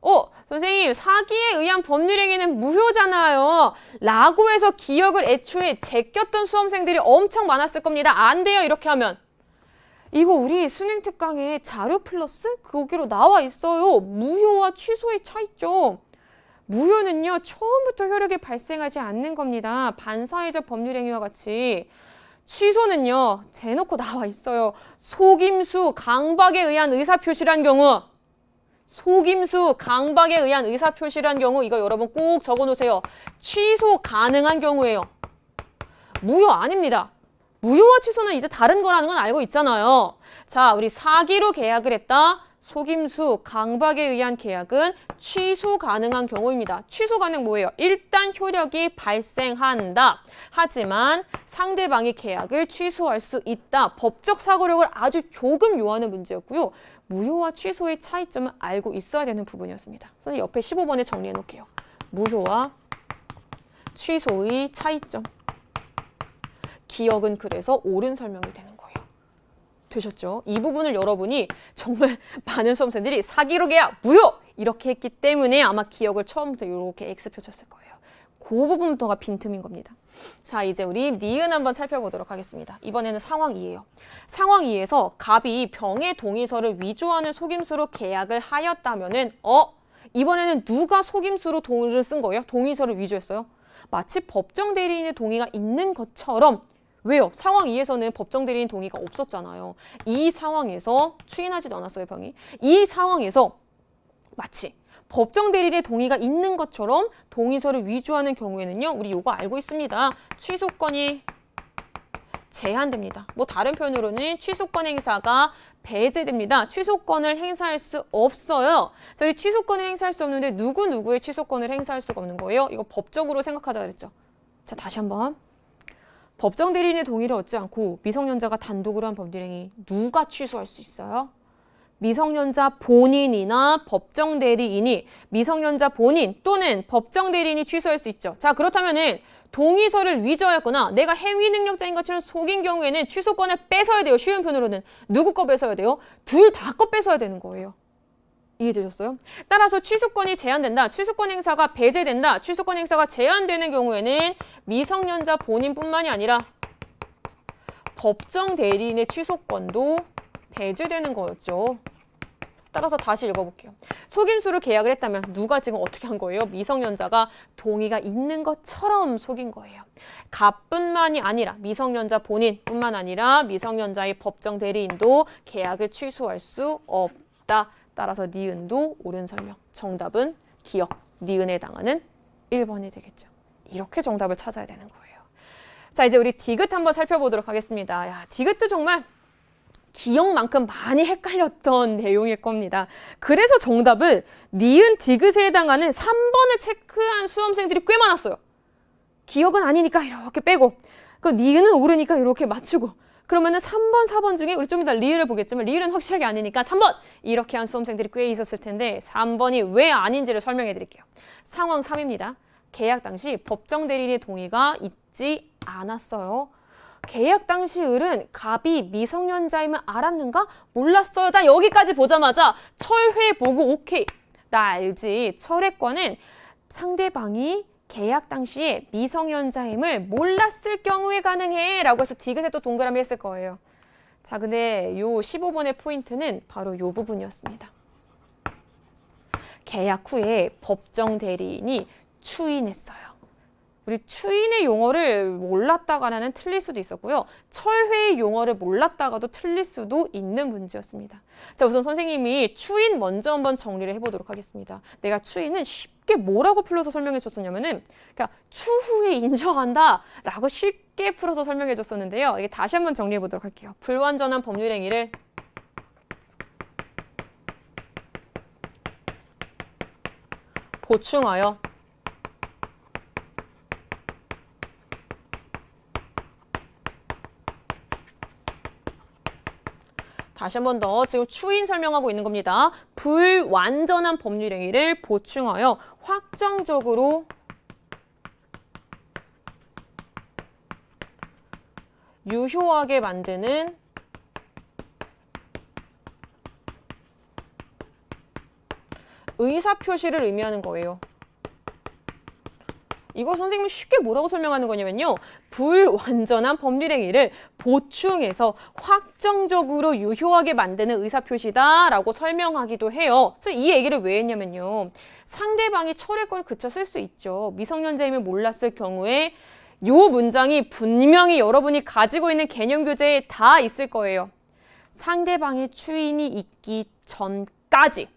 어, 선생님, 사기에 의한 법률행위는 무효잖아요. 라고 해서 기억을 애초에 제꼈던 수험생들이 엄청 많았을 겁니다. 안 돼요, 이렇게 하면. 이거 우리 수능 특강에 자료 플러스 거기로 나와 있어요. 무효와 취소의 차이점. 무효는요, 처음부터 효력이 발생하지 않는 겁니다. 반사회적 법률행위와 같이. 취소는요, 대놓고 나와 있어요. 속임수, 강박에 의한 의사표시란 경우. 속임수 강박에 의한 의사표시란 경우 이거 여러분 꼭 적어놓으세요. 취소 가능한 경우예요. 무효 아닙니다. 무효와 취소는 이제 다른 거라는 건 알고 있잖아요. 자, 우리 사기로 계약을 했다. 속임수, 강박에 의한 계약은 취소 가능한 경우입니다. 취소 가능 뭐예요? 일단 효력이 발생한다. 하지만 상대방이 계약을 취소할 수 있다. 법적 사고력을 아주 조금 요하는 문제였고요. 무효와 취소의 차이점을 알고 있어야 되는 부분이었습니다. 선생님 옆에 15번에 정리해 놓을게요. 무효와 취소의 차이점. 기억은 그래서 옳은 설명이 되는 되셨죠? 이 부분을 여러분이 정말 많은 수험생들이 사기로 계약 무효! 이렇게 했기 때문에 아마 기억을 처음부터 이렇게 X 펴쳤을 거예요. 그 부분부터가 빈틈인 겁니다. 자, 이제 우리 니은 한번 살펴보도록 하겠습니다. 이번에는 상황 2예요. 상황 2에서 갑이 병의 동의서를 위조하는 속임수로 계약을 하였다면은 어? 이번에는 누가 속임수로 동의를 쓴 거예요? 동의서를 위조했어요? 마치 법정 대리인의 동의가 있는 것처럼 왜요? 상황 2에서는 법정대리인 동의가 없었잖아요. 이 상황에서 추인하지도 않았어요, 병이. 이 상황에서 마치 법정 대리인의 동의가 있는 것처럼 동의서를 위조하는 경우에는요. 우리 요거 알고 있습니다. 취소권이 제한됩니다. 뭐 다른 표현으로는 취소권 행사가 배제됩니다. 취소권을 행사할 수 없어요. 저희 취소권을 행사할 수 없는데 누구누구의 취소권을 행사할 수가 없는 거예요? 이거 법적으로 생각하자 그랬죠. 자, 다시 한번. 법정 대리인의 동의를 얻지 않고 미성년자가 단독으로 한범죄행위 누가 취소할 수 있어요? 미성년자 본인이나 법정 대리인이 미성년자 본인 또는 법정 대리인이 취소할 수 있죠. 자 그렇다면은 동의서를 위조하였거나 내가 행위 능력자인 것처럼 속인 경우에는 취소권을 뺏어야 돼요. 쉬운 편으로는 누구 거 뺏어야 돼요? 둘 다 거 뺏어야 되는 거예요. 이해되셨어요? 따라서 취소권이 제한된다, 취소권 행사가 배제된다, 취소권 행사가 제한되는 경우에는 미성년자 본인뿐만이 아니라 법정 대리인의 취소권도 배제되는 거였죠. 따라서 다시 읽어볼게요. 속임수로 계약을 했다면 누가 지금 어떻게 한 거예요? 미성년자가 동의가 있는 것처럼 속인 거예요. 갑뿐만이 아니라 미성년자 본인뿐만 아니라 미성년자의 법정 대리인도 계약을 취소할 수 없다. 따라서 니은도 옳은 설명. 정답은 기억, 니은에 당하는 1번이 되겠죠. 이렇게 정답을 찾아야 되는 거예요. 자, 이제 우리 디귿 한번 살펴보도록 하겠습니다. 야, 디귿도 정말 기억만큼 많이 헷갈렸던 내용일 겁니다. 그래서 정답을 니은 디귿에 해당하는 3번을 체크한 수험생들이 꽤 많았어요. 기억은 아니니까 이렇게 빼고 그 니은은 오르니까 이렇게 맞추고 그러면은 3번, 4번 중에 우리 좀 이따 리을을 보겠지만 리을은 확실하게 아니니까 3번! 이렇게 한 수험생들이 꽤 있었을 텐데 3번이 왜 아닌지를 설명해 드릴게요. 상황 3입니다. 계약 당시 법정 대리인의 동의가 있지 않았어요. 계약 당시 을은 갑이 미성년자임을 알았는가? 몰랐어요. 단 여기까지 보자마자 철회 보고 오케이. 나 알지. 철회권은 상대방이 계약 당시에 미성년자임을 몰랐을 경우에 가능해 라고 해서 디귿에 또 동그라미 했을 거예요. 자, 근데 요 15번의 포인트는 바로 요 부분이었습니다. 계약 후에 법정 대리인이 추인했어요. 우리 추인의 용어를 몰랐다가는 틀릴 수도 있었고요. 철회의 용어를 몰랐다가도 틀릴 수도 있는 문제였습니다. 자, 우선 선생님이 추인 먼저 한번 정리를 해보도록 하겠습니다. 내가 추인은 쉽게 뭐라고 풀어서 설명해 줬었냐면은, 그러니까 추후에 인정한다 라고 쉽게 풀어서 설명해 줬었는데요. 이게 다시 한번 정리해 보도록 할게요. 불완전한 법률행위를 보충하여 다시 한 번 더 지금 추인 설명하고 있는 겁니다. 불완전한 법률 행위를 보충하여 확정적으로 유효하게 만드는 의사표시를 의미하는 거예요. 이거 선생님이 쉽게 뭐라고 설명하는 거냐면요. 불완전한 법률행위를 보충해서 확정적으로 유효하게 만드는 의사표시다라고 설명하기도 해요. 그래서 이 얘기를 왜 했냐면요. 상대방이 철회권 그쳐 쓸 수 있죠. 미성년자임을 몰랐을 경우에 요 문장이 분명히 여러분이 가지고 있는 개념 교재에 다 있을 거예요. 상대방의 추인이 있기 전까지.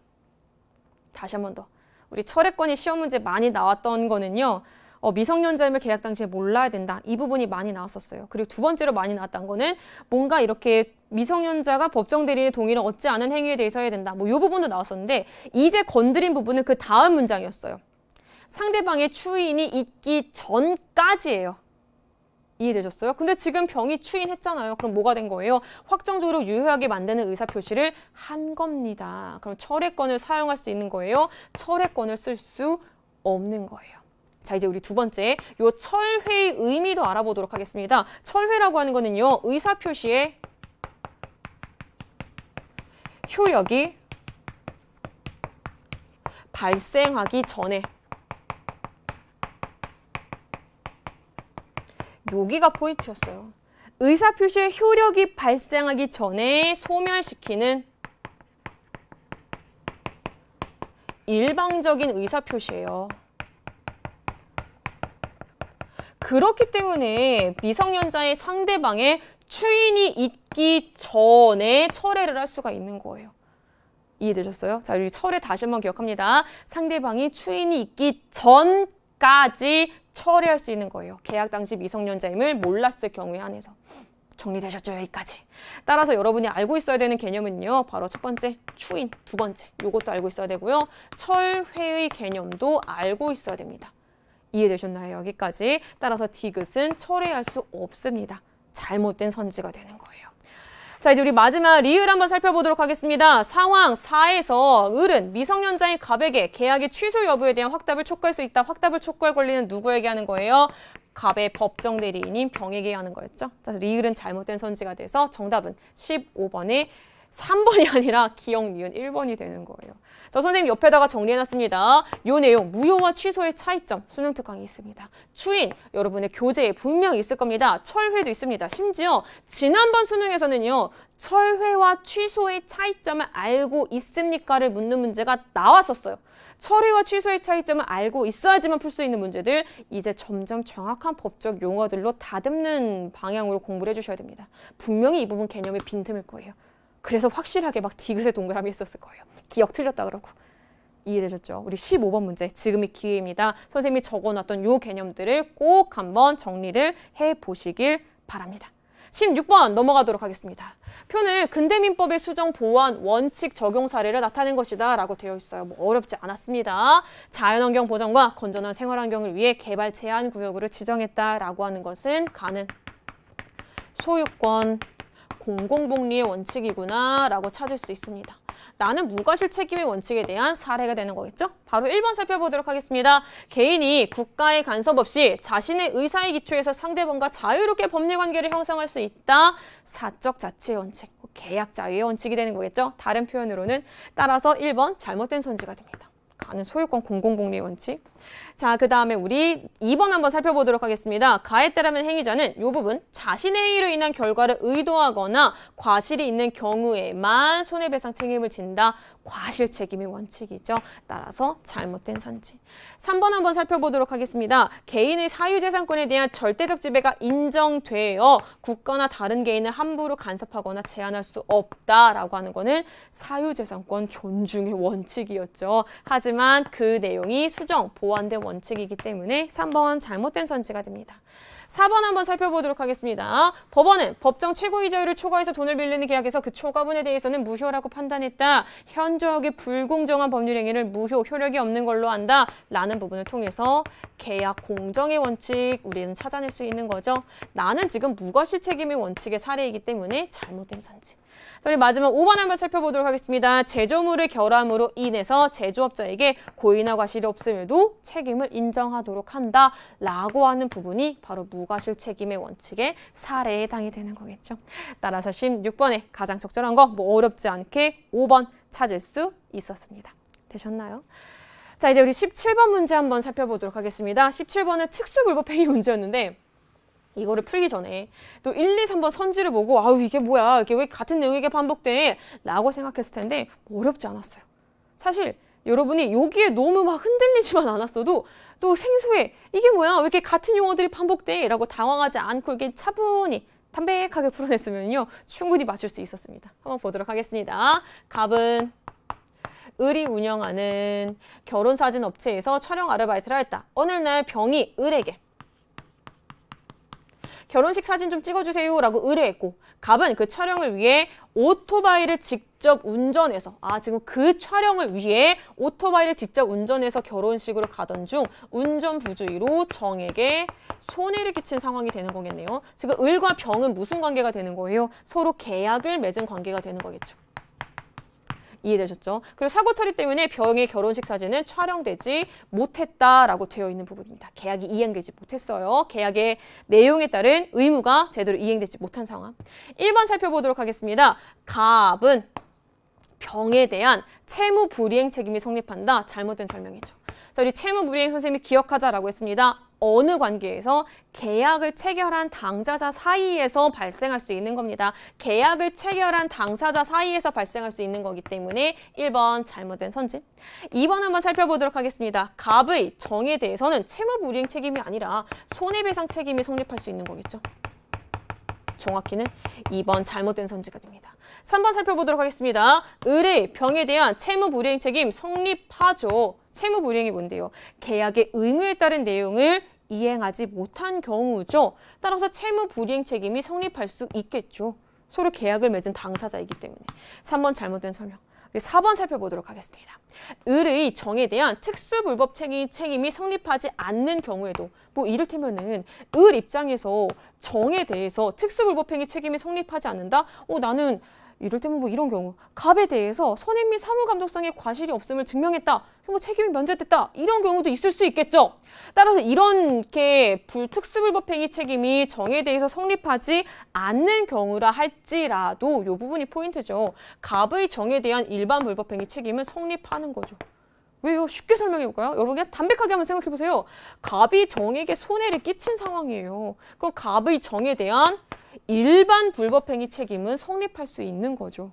다시 한 번 더. 우리 철회권이 시험 문제 많이 나왔던 거는요. 어, 미성년자임을 계약 당시에 몰라야 된다. 이 부분이 많이 나왔었어요. 그리고 두 번째로 많이 나왔던 거는 뭔가 이렇게 미성년자가 법정 대리인의 동의를 얻지 않은 행위에 대해서 해야 된다. 뭐 이 부분도 나왔었는데 이제 건드린 부분은 그 다음 문장이었어요. 상대방의 추인이 있기 전까지예요. 이해되셨어요? 근데 지금 병이 추인했잖아요. 그럼 뭐가 된 거예요? 확정적으로 유효하게 만드는 의사표시를 한 겁니다. 그럼 철회권을 사용할 수 있는 거예요? 철회권을 쓸 수 없는 거예요. 자 이제 우리 두 번째 요 철회의 의미도 알아보도록 하겠습니다. 철회라고 하는 거는요 의사표시의 효력이 발생하기 전에 여기가 포인트였어요. 의사표시의 효력이 발생하기 전에 소멸시키는 일방적인 의사표시예요. 그렇기 때문에 미성년자의 상대방의 추인이 있기 전에 철회를 할 수가 있는 거예요. 이해되셨어요? 자, 우리 철회 다시 한 번 기억합니다. 상대방이 추인이 있기 전까지 철회할 수 있는 거예요. 계약 당시 미성년자임을 몰랐을 경우에 한해서. 정리되셨죠? 여기까지. 따라서 여러분이 알고 있어야 되는 개념은요. 바로 첫 번째 추인, 두 번째 요것도 알고 있어야 되고요. 철회의 개념도 알고 있어야 됩니다. 이해되셨나요? 여기까지. 따라서 디귿은 철회할 수 없습니다. 잘못된 선지가 되는 거예요. 자, 이제 우리 마지막 리을 한번 살펴보도록 하겠습니다. 상황 4에서 을은 미성년자인 갑에게 계약의 취소 여부에 대한 확답을 촉구할 수 있다. 확답을 촉구할 권리는 누구에게 하는 거예요? 갑의 법정 대리인인 병에게 하는 거였죠. 자, 리을은 잘못된 선지가 돼서 정답은 15번의 3번이 아니라 기억 니은 1번이 되는 거예요. 자, 선생님 옆에다가 정리해놨습니다. 요 내용, 무효와 취소의 차이점, 수능 특강이 있습니다. 추인, 여러분의 교재에 분명히 있을 겁니다. 철회도 있습니다. 심지어 지난번 수능에서는요. 철회와 취소의 차이점을 알고 있습니까를 묻는 문제가 나왔었어요. 철회와 취소의 차이점을 알고 있어야지만 풀 수 있는 문제들 이제 점점 정확한 법적 용어들로 다듬는 방향으로 공부를 해주셔야 됩니다. 분명히 이 부분 개념이 빈틈일 거예요. 그래서 확실하게 막디귿에 동그라미 했었을 거예요. 기억 틀렸다 그러고. 이해되셨죠? 우리 15번 문제, 지금이 기회입니다. 선생님이 적어놨던 요 개념들을 꼭 한번 정리를 해보시길 바랍니다. 16번 넘어가도록 하겠습니다. 표는 근대민법의 수정 보완 원칙 적용 사례를 나타낸 것이다 라고 되어 있어요. 뭐 어렵지 않았습니다. 자연환경 보전과 건전한 생활환경을 위해 개발 제한 구역으로 지정했다 라고 하는 것은 가는 소유권 공공복리의 원칙이구나 라고 찾을 수 있습니다. 나는 무과실 책임의 원칙에 대한 사례가 되는 거겠죠? 바로 1번 살펴보도록 하겠습니다. 개인이 국가의 간섭 없이 자신의 의사에기초해서 상대방과 자유롭게 법률관계를 형성할 수 있다. 사적 자치의 원칙, 뭐 계약 자유의 원칙이 되는 거겠죠? 다른 표현으로는 따라서 1번 잘못된 선지가 됩니다. 가는 소유권 공공복리의 원칙, 자, 그 다음에 우리 2번 한번 살펴보도록 하겠습니다. 가에 따라면 행위자는 이 부분 자신의 행위로 인한 결과를 의도하거나 과실이 있는 경우에만 손해배상 책임을 진다. 과실 책임의 원칙이죠. 따라서 잘못된 선지. 3번 한번 살펴보도록 하겠습니다. 개인의 사유재산권에 대한 절대적 지배가 인정되어 국가나 다른 개인을 함부로 간섭하거나 제한할 수 없다라고 하는 거는 사유재산권 존중의 원칙이었죠. 하지만 그 내용이 수정, 보완, 보완된 원칙이기 때문에 3번 잘못된 선지가 됩니다. 4번 한번 살펴보도록 하겠습니다. 법원은 법정 최고이자율을 초과해서 돈을 빌리는 계약에서 그 초과분에 대해서는 무효라고 판단했다. 현저하게 불공정한 법률행위를 무효, 효력이 없는 걸로 한다. 라는 부분을 통해서 계약 공정의 원칙 우리는 찾아낼 수 있는 거죠. 나는 지금 무과실 책임의 원칙의 사례이기 때문에 잘못된 선지. 우리 마지막 5번 한번 살펴보도록 하겠습니다. 제조물의 결함으로 인해서 제조업자에게 고의나 과실이 없음에도 책임을 인정하도록 한다라고 하는 부분이 바로 무과실 책임의 원칙의 사례에 해당이 되는 거겠죠. 따라서 16번에 가장 적절한 거 뭐 어렵지 않게 5번 찾을 수 있었습니다. 되셨나요? 자 이제 우리 17번 문제 한번 살펴보도록 하겠습니다. 17번은 특수불법 행위 문제였는데 이거를 풀기 전에 또 1, 2, 3번 선지를 보고 아우 이게 뭐야 이게 왜 같은 내용이게 반복돼 라고 생각했을 텐데 어렵지 않았어요. 사실 여러분이 여기에 너무 막 흔들리지만 않았어도 또 생소해 이게 뭐야 왜 이렇게 같은 용어들이 반복돼 라고 당황하지 않고 이렇게 차분히 담백하게 풀어냈으면요 충분히 맞출 수 있었습니다. 한번 보도록 하겠습니다. 갑은 을이 운영하는 결혼사진 업체에서 촬영 아르바이트를 했다. 어느 날 병이 을에게 결혼식 사진 좀 찍어주세요라고 의뢰했고 갑은 그 촬영을 위해 오토바이를 직접 운전해서 아 지금 그 촬영을 위해 오토바이를 직접 운전해서 결혼식으로 가던 중 운전 부주의로 정에게 손해를 끼친 상황이 되는 거겠네요. 지금 을과 병은 무슨 관계가 되는 거예요? 서로 계약을 맺은 관계가 되는 거겠죠. 이해되셨죠? 그리고 사고 처리 때문에 병의 결혼식 사진은 촬영되지 못했다라고 되어 있는 부분입니다. 계약이 이행되지 못했어요. 계약의 내용에 따른 의무가 제대로 이행되지 못한 상황. 1번 살펴보도록 하겠습니다. 갑은 병에 대한 채무 불이행 책임이 성립한다. 잘못된 설명이죠. 자, 우리 채무 불이행 선생님이 기억하자라고 했습니다. 어느 관계에서 계약을 체결한 당사자 사이에서 발생할 수 있는 겁니다. 계약을 체결한 당사자 사이에서 발생할 수 있는 거기 때문에 1번 잘못된 선지 2번 한번 살펴보도록 하겠습니다. 갑의 정에 대해서는 채무불이행 책임이 아니라 손해배상 책임이 성립할 수 있는 거겠죠. 정확히는 2번 잘못된 선지가 됩니다. 3번 살펴보도록 하겠습니다. 을의 병에 대한 채무불이행 책임 성립하죠. 채무불이행이 뭔데요? 계약의 의무에 따른 내용을 이행하지 못한 경우죠. 따라서 채무불이행 책임이 성립할 수 있겠죠. 서로 계약을 맺은 당사자이기 때문에. 3번 잘못된 설명. 4번 살펴보도록 하겠습니다. 을의 정에 대한 특수불법 책임이 성립하지 않는 경우에도 뭐 이를테면은 을 입장에서 정에 대해서 특수불법행위 책임이 성립하지 않는다? 어 나는 이럴 때면 뭐 이런 경우 갑에 대해서 선임 및 사무 감독성의 과실이 없음을 증명했다. 뭐 책임이 면제됐다. 이런 경우도 있을 수 있겠죠. 따라서 이렇게 불특수불법행위 책임이 정에 대해서 성립하지 않는 경우라 할지라도 이 부분이 포인트죠. 갑의 정에 대한 일반 불법행위 책임은 성립하는 거죠. 왜요? 쉽게 설명해볼까요? 여러분 그냥 담백하게 한번 생각해보세요. 갑이 정에게 손해를 끼친 상황이에요. 그럼 갑의 정에 대한 일반 불법행위 책임은 성립할 수 있는 거죠.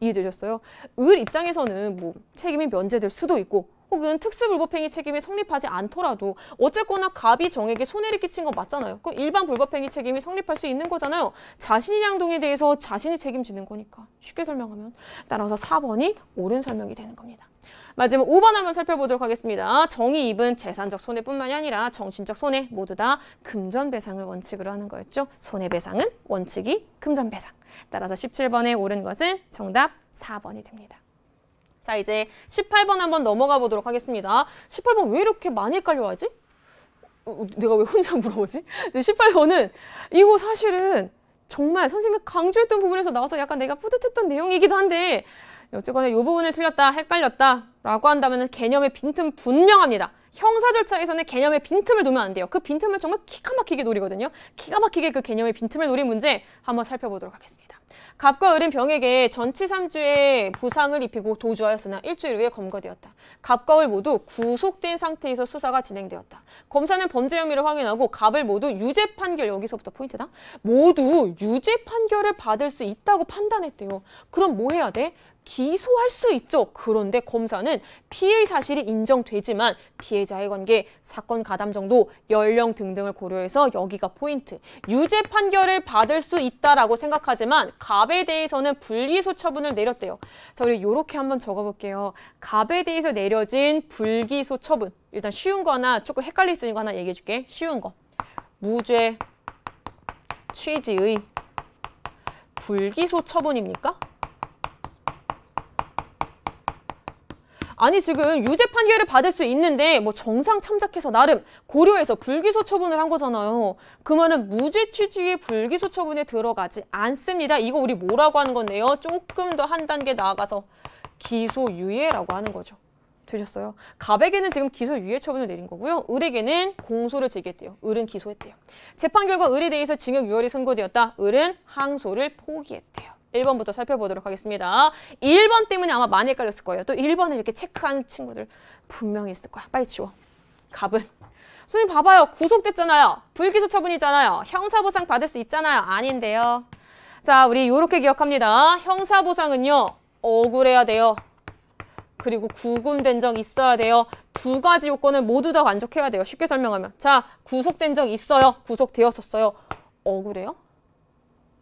이해되셨어요? 을 입장에서는 뭐 책임이 면제될 수도 있고 혹은 특수불법행위 책임이 성립하지 않더라도 어쨌거나 갑이 정에게 손해를 끼친 건 맞잖아요. 그럼 일반 불법행위 책임이 성립할 수 있는 거잖아요. 자신의 양동에 대해서 자신이 책임지는 거니까 쉽게 설명하면 따라서 4번이 옳은 설명이 되는 겁니다. 마지막 5번 한번 살펴보도록 하겠습니다. 정이 입은 재산적 손해뿐만이 아니라 정신적 손해 모두 다 금전배상을 원칙으로 하는 거였죠. 손해배상은 원칙이 금전배상. 따라서 17번에 옳은 것은 정답 4번이 됩니다. 자 이제 18번 한번 넘어가 보도록 하겠습니다. 18번 왜 이렇게 많이 헷갈려하지? 어, 어, 내가 왜 혼자 물어보지? 18번은 이거 사실은 정말 선생님이 강조했던 부분에서 나와서 약간 내가 뿌듯했던 내용이기도 한데 어쨌거나 이 부분을 틀렸다, 헷갈렸다 라고 한다면 개념의 빈틈 분명합니다. 형사 절차에서는 개념의 빈틈을 놓으면 안 돼요. 그 빈틈을 정말 기가 막히게 노리거든요. 기가 막히게 그 개념의 빈틈을 노린 문제 한번 살펴보도록 하겠습니다. 갑과 을은 병에게 전치 3주의 부상을 입히고 도주하였으나 일주일 후에 검거되었다. 갑과 을 모두 구속된 상태에서 수사가 진행되었다. 검사는 범죄 혐의를 확인하고 갑을 모두 유죄 판결 여기서부터 포인트다. 모두 유죄 판결을 받을 수 있다고 판단했대요. 그럼 뭐 해야 돼? 기소할 수 있죠. 그런데 검사는 피해 사실이 인정되지만 피해자의 관계, 사건 가담 정도, 연령 등등을 고려해서 여기가 포인트. 유죄 판결을 받을 수 있다라고 생각하지만 갑에 대해서는 불기소 처분을 내렸대요. 자, 우리 이렇게 한번 적어볼게요. 갑에 대해서 내려진 불기소 처분. 일단 쉬운 거 하나, 조금 헷갈릴 수 있는 거 하나 얘기해줄게. 쉬운 거. 무죄 취지의 불기소 처분입니까? 아니 지금 유죄 판결을 받을 수 있는데 뭐 정상 참작해서 나름 고려해서 불기소 처분을 한 거잖아요. 그 말은 무죄 취지의 불기소 처분에 들어가지 않습니다. 이거 우리 뭐라고 하는 건데요? 조금 더 한 단계 나아가서 기소유예라고 하는 거죠. 되셨어요. 갑에게는 지금 기소유예 처분을 내린 거고요. 을에게는 공소를 제기했대요. 을은 기소했대요. 재판 결과 을에 대해서 징역 6월이 선고되었다. 을은 항소를 포기했대요. 1번부터 살펴보도록 하겠습니다. 1번 때문에 아마 많이 헷갈렸을 거예요. 또 1번을 이렇게 체크하는 친구들 분명히 있을 거야. 빨리 지워. 갑은. 선생님 봐봐요. 구속됐잖아요. 불기소 처분이잖아요. 형사보상 받을 수 있잖아요. 아닌데요. 자, 우리 이렇게 기억합니다. 형사보상은요. 억울해야 돼요. 그리고 구금된 적 있어야 돼요. 두 가지 요건을 모두 다 만족해야 돼요. 쉽게 설명하면. 자, 구속된 적 있어요. 구속되었었어요. 억울해요?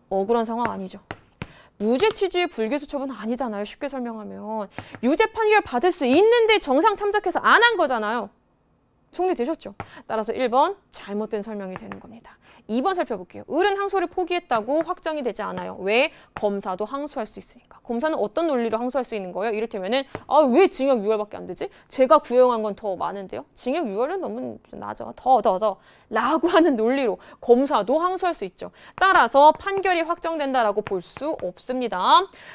억울한 상황 아니죠. 무죄 취지의 불기소 처분 아니잖아요. 쉽게 설명하면. 유죄 판결 받을 수 있는데 정상 참작해서 안 한 거잖아요. 정리되셨죠? 따라서 1번 잘못된 설명이 되는 겁니다. 2번 살펴볼게요. 을은 항소를 포기했다고 확정이 되지 않아요. 왜? 검사도 항소할 수 있으니까. 검사는 어떤 논리로 항소할 수 있는 거예요? 이를테면은 아왜 징역 6월밖에 안 되지? 제가 구형한 건 더 많은데요. 징역 6월은 너무 낮아. 더 더 더. 라고 하는 논리로 검사도 항소할 수 있죠. 따라서 판결이 확정된다라고 볼 수 없습니다.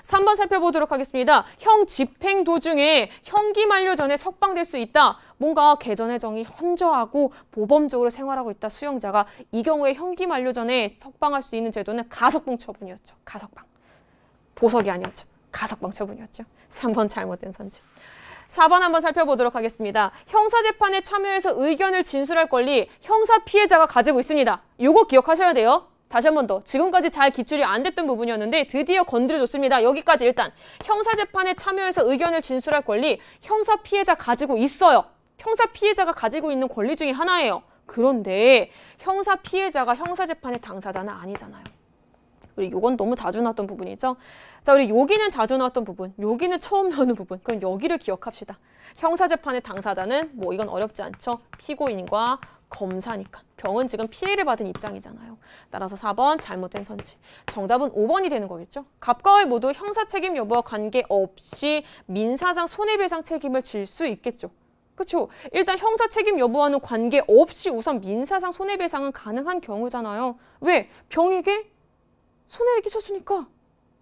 3번 살펴보도록 하겠습니다. 형 집행 도중에 형기 만료 전에 석방될 수 있다. 뭔가 개전의 정이 현저하고 보범적으로 생활하고 있다 수용자가 이 경우에 형기 만료 전에 석방할 수 있는 제도는 가석방 처분이었죠. 가석방. 보석이 아니었죠. 가석방 처분이었죠. 3번 잘못된 선지. 4번 한번 살펴보도록 하겠습니다. 형사재판에 참여해서 의견을 진술할 권리 형사 피해자가 가지고 있습니다. 요거 기억하셔야 돼요. 다시 한 번더 지금까지 잘 기출이 안 됐던 부분이었는데 드디어 건드려줬습니다. 여기까지 일단 형사재판에 참여해서 의견을 진술할 권리 형사 피해자 가지고 있어요. 형사 피해자가 가지고 있는 권리 중에 하나예요. 그런데 형사 피해자가 형사재판의 당사자는 아니잖아요. 우리 요건 너무 자주 나왔던 부분이죠. 자, 우리 여기는 자주 나왔던 부분, 여기는 처음 나오는 부분. 그럼 여기를 기억합시다. 형사재판의 당사자는 뭐 이건 어렵지 않죠. 피고인과 검사니까. 병은 지금 피해를 받은 입장이잖아요. 따라서 4번 잘못된 선지. 정답은 5번이 되는 거겠죠. 갑과의 모두 형사 책임 여부와 관계없이 민사상 손해배상 책임을 질 수 있겠죠. 그렇죠. 일단 형사 책임 여부와는 관계없이 우선 민사상 손해배상은 가능한 경우잖아요. 왜? 병에게 손해를 끼쳤으니까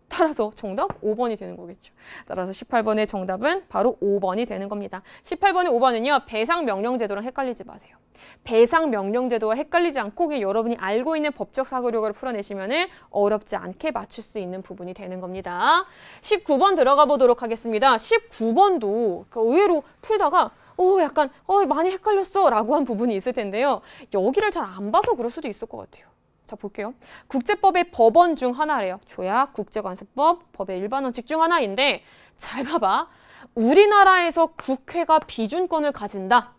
따라서 정답 5번이 되는 거겠죠. 따라서 18번의 정답은 바로 5번이 되는 겁니다. 18번의 5번은요. 배상명령제도랑 헷갈리지 마세요. 배상명령제도와 헷갈리지 않고 여러분이 알고 있는 법적 사고력을 풀어내시면 어렵지 않게 맞출 수 있는 부분이 되는 겁니다. 19번 들어가 보도록 하겠습니다. 19번도 그러니까 의외로 풀다가 어 약간 어 많이 헷갈렸어 라고 한 부분이 있을 텐데요. 여기를 잘 안 봐서 그럴 수도 있을 것 같아요. 자 볼게요. 국제법의 법원 중 하나래요. 조약, 국제관습법 법의 일반 원칙 중 하나인데 잘 봐봐. 우리나라에서 국회가 비준권을 가진다.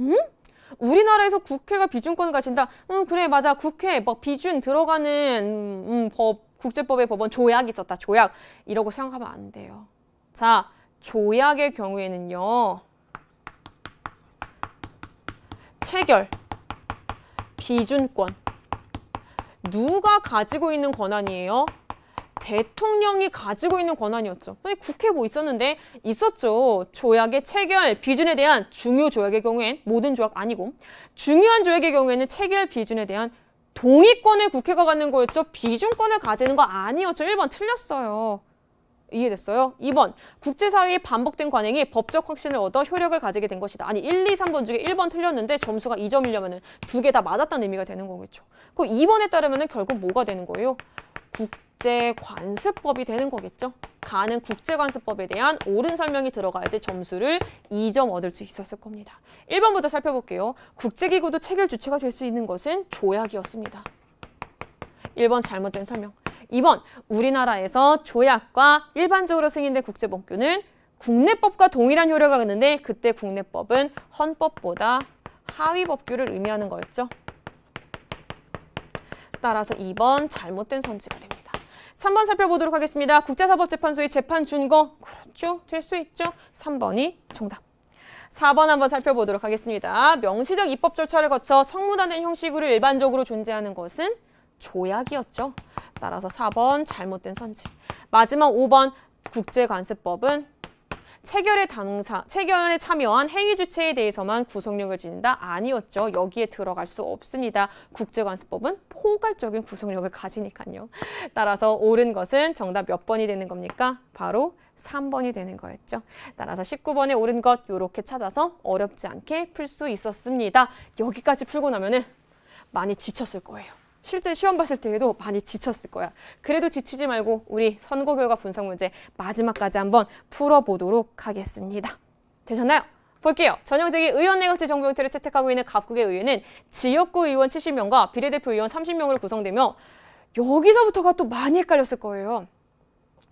음? 우리나라에서 국회가 비준권을 가진다. 음 그래 맞아 국회 막 뭐 비준 들어가는 음, 법 국제법의 법원 조약이 있었다. 조약 이러고 생각하면 안 돼요. 자 조약의 경우에는요. 체결, 비준권 누가 가지고 있는 권한이에요? 대통령이 가지고 있는 권한이었죠. 국회 뭐 있었는데 있었죠. 조약의 체결 비준에 대한 중요 조약의 경우엔 모든 조약 아니고 중요한 조약의 경우에는 체결 비준에 대한 동의권을 국회가 갖는 거였죠. 비준권을 가지는 거 아니었죠. 1번 틀렸어요. 이해됐어요? 2번 국제사회의 반복된 관행이 법적 확신을 얻어 효력을 가지게 된 것이다. 아니 1, 2, 3번 중에 1번 틀렸는데 점수가 2점이려면 은두개 다 맞았다는 의미가 되는 거겠죠. 그 2번에 따르면 결국 뭐가 되는 거예요? 국제관습법이 되는 거겠죠. 가는 국제관습법에 대한 옳은 설명이 들어가야지 점수를 2점 얻을 수 있었을 겁니다. 1번부터 살펴볼게요. 국제기구도 체결 주체가 될 수 있는 것은 조약이었습니다. 1번 잘못된 설명. 2번 우리나라에서 조약과 일반적으로 승인된 국제법규는 국내법과 동일한 효력을 갖는데 그때 국내법은 헌법보다 하위 법규를 의미하는 거였죠. 따라서 2번 잘못된 선지가 됩니다. 3번 살펴보도록 하겠습니다. 국제사법재판소의 재판 준거 그렇죠? 될 수 있죠? 3번이 정답. 4번 한번 살펴보도록 하겠습니다. 명시적 입법 절차를 거쳐 성문화된 형식으로 일반적으로 존재하는 것은 조약이었죠. 따라서 4번 잘못된 선지. 마지막 5번 국제관세법은 체결에 당사, 체결에 참여한 행위 주체에 대해서만 구속력을 지닌다? 아니었죠. 여기에 들어갈 수 없습니다. 국제관습법은 포괄적인 구속력을 가지니까요. 따라서 옳은 것은 정답 몇 번이 되는 겁니까? 바로 3번이 되는 거였죠. 따라서 1 9번에 옳은 것 이렇게 찾아서 어렵지 않게 풀 수 있었습니다. 여기까지 풀고 나면은 많이 지쳤을 거예요. 실제 시험 봤을 때에도 많이 지쳤을 거야. 그래도 지치지 말고 우리 선거 결과 분석 문제 마지막까지 한번 풀어보도록 하겠습니다. 되셨나요? 볼게요. 전형적인 의원 내각제 정부 형태를 채택하고 있는 각국의 의회는 지역구 의원 70명과 비례대표 의원 30명으로 구성되며 여기서부터가 또 많이 헷갈렸을 거예요.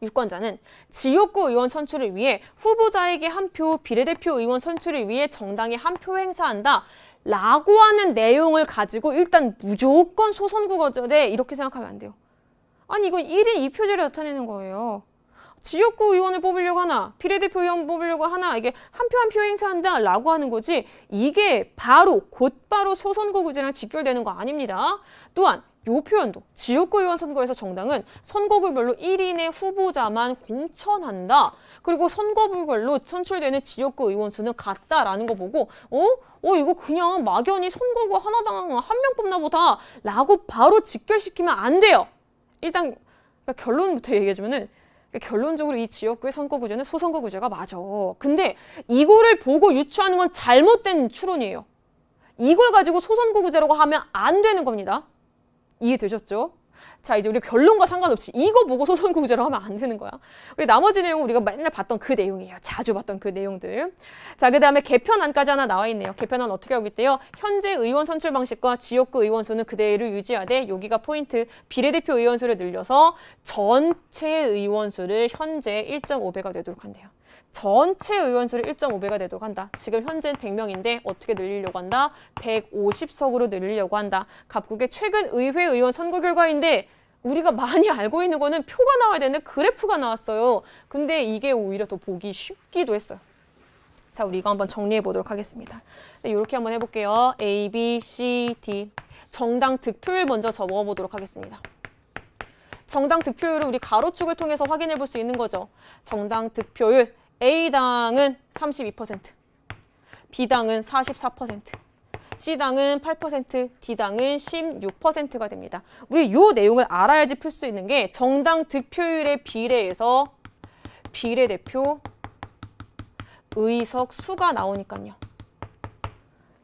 유권자는 지역구 의원 선출을 위해 후보자에게 한 표, 비례대표 의원 선출을 위해 정당에 한 표 행사한다. 라고 하는 내용을 가지고 일단 무조건 소선구거절에 이렇게 생각하면 안 돼요. 아니 이건 1인 2표제를 나타내는 거예요. 지역구 의원을 뽑으려고 하나, 비례대표 의원 뽑으려고 하나, 이게 한 표 한 표 행사한다 라고 하는 거지 이게 바로 곧바로 소선거구제랑 직결되는 거 아닙니다. 또한 요 표현도 지역구 의원 선거에서 정당은 선거구별로 1인의 후보자만 공천한다. 그리고 선거구별로 선출되는 지역구 의원 수는 같다라는 거 보고 어? 어 이거 그냥 막연히 선거구 하나당 한 명 뽑나 보다 라고 바로 직결시키면 안 돼요. 일단 그러니까 결론부터 얘기해주면은 그러니까 결론적으로 이 지역구의 선거구제는 소선거구제가 맞아. 근데 이거를 보고 유추하는 건 잘못된 추론이에요. 이걸 가지고 소선거구제라고 하면 안 되는 겁니다. 이해되셨죠? 자 이제 우리 결론과 상관없이 이거 보고 소송구제로 하면 안 되는 거야. 우리 나머지 내용 우리가 맨날 봤던 그 내용이에요. 자주 봤던 그 내용들. 자그 다음에 개편안까지 하나 나와 있네요. 개편안 어떻게 하고 있대요? 현재 의원 선출 방식과 지역구 의원 수는 그대로 유지하되 여기가 포인트 비례대표 의원 수를 늘려서 전체 의원 수를 현재 1.5배가 되도록 한대요. 전체 의원 수를 1.5배가 되도록 한다. 지금 현재 100명인데 어떻게 늘리려고 한다? 150석으로 늘리려고 한다. 각국의 최근 의회 의원 선거 결과인데 우리가 많이 알고 있는 거는 표가 나와야 되는데 그래프가 나왔어요. 근데 이게 오히려 더 보기 쉽기도 했어요. 자, 우리 이거 한번 정리해 보도록 하겠습니다. 이렇게 네, 한번 해볼게요. A, B, C, D. 정당 득표율 먼저 적어보도록 하겠습니다. 정당 득표율을 우리 가로축을 통해서 확인해 볼 수 있는 거죠. 정당 득표율 A당은 32%, B당은 44%, C당은 8%, D당은 16%가 됩니다. 우리 요 내용을 알아야지 풀 수 있는 게 정당 득표율의 비례에서 비례대표 의석 수가 나오니까요.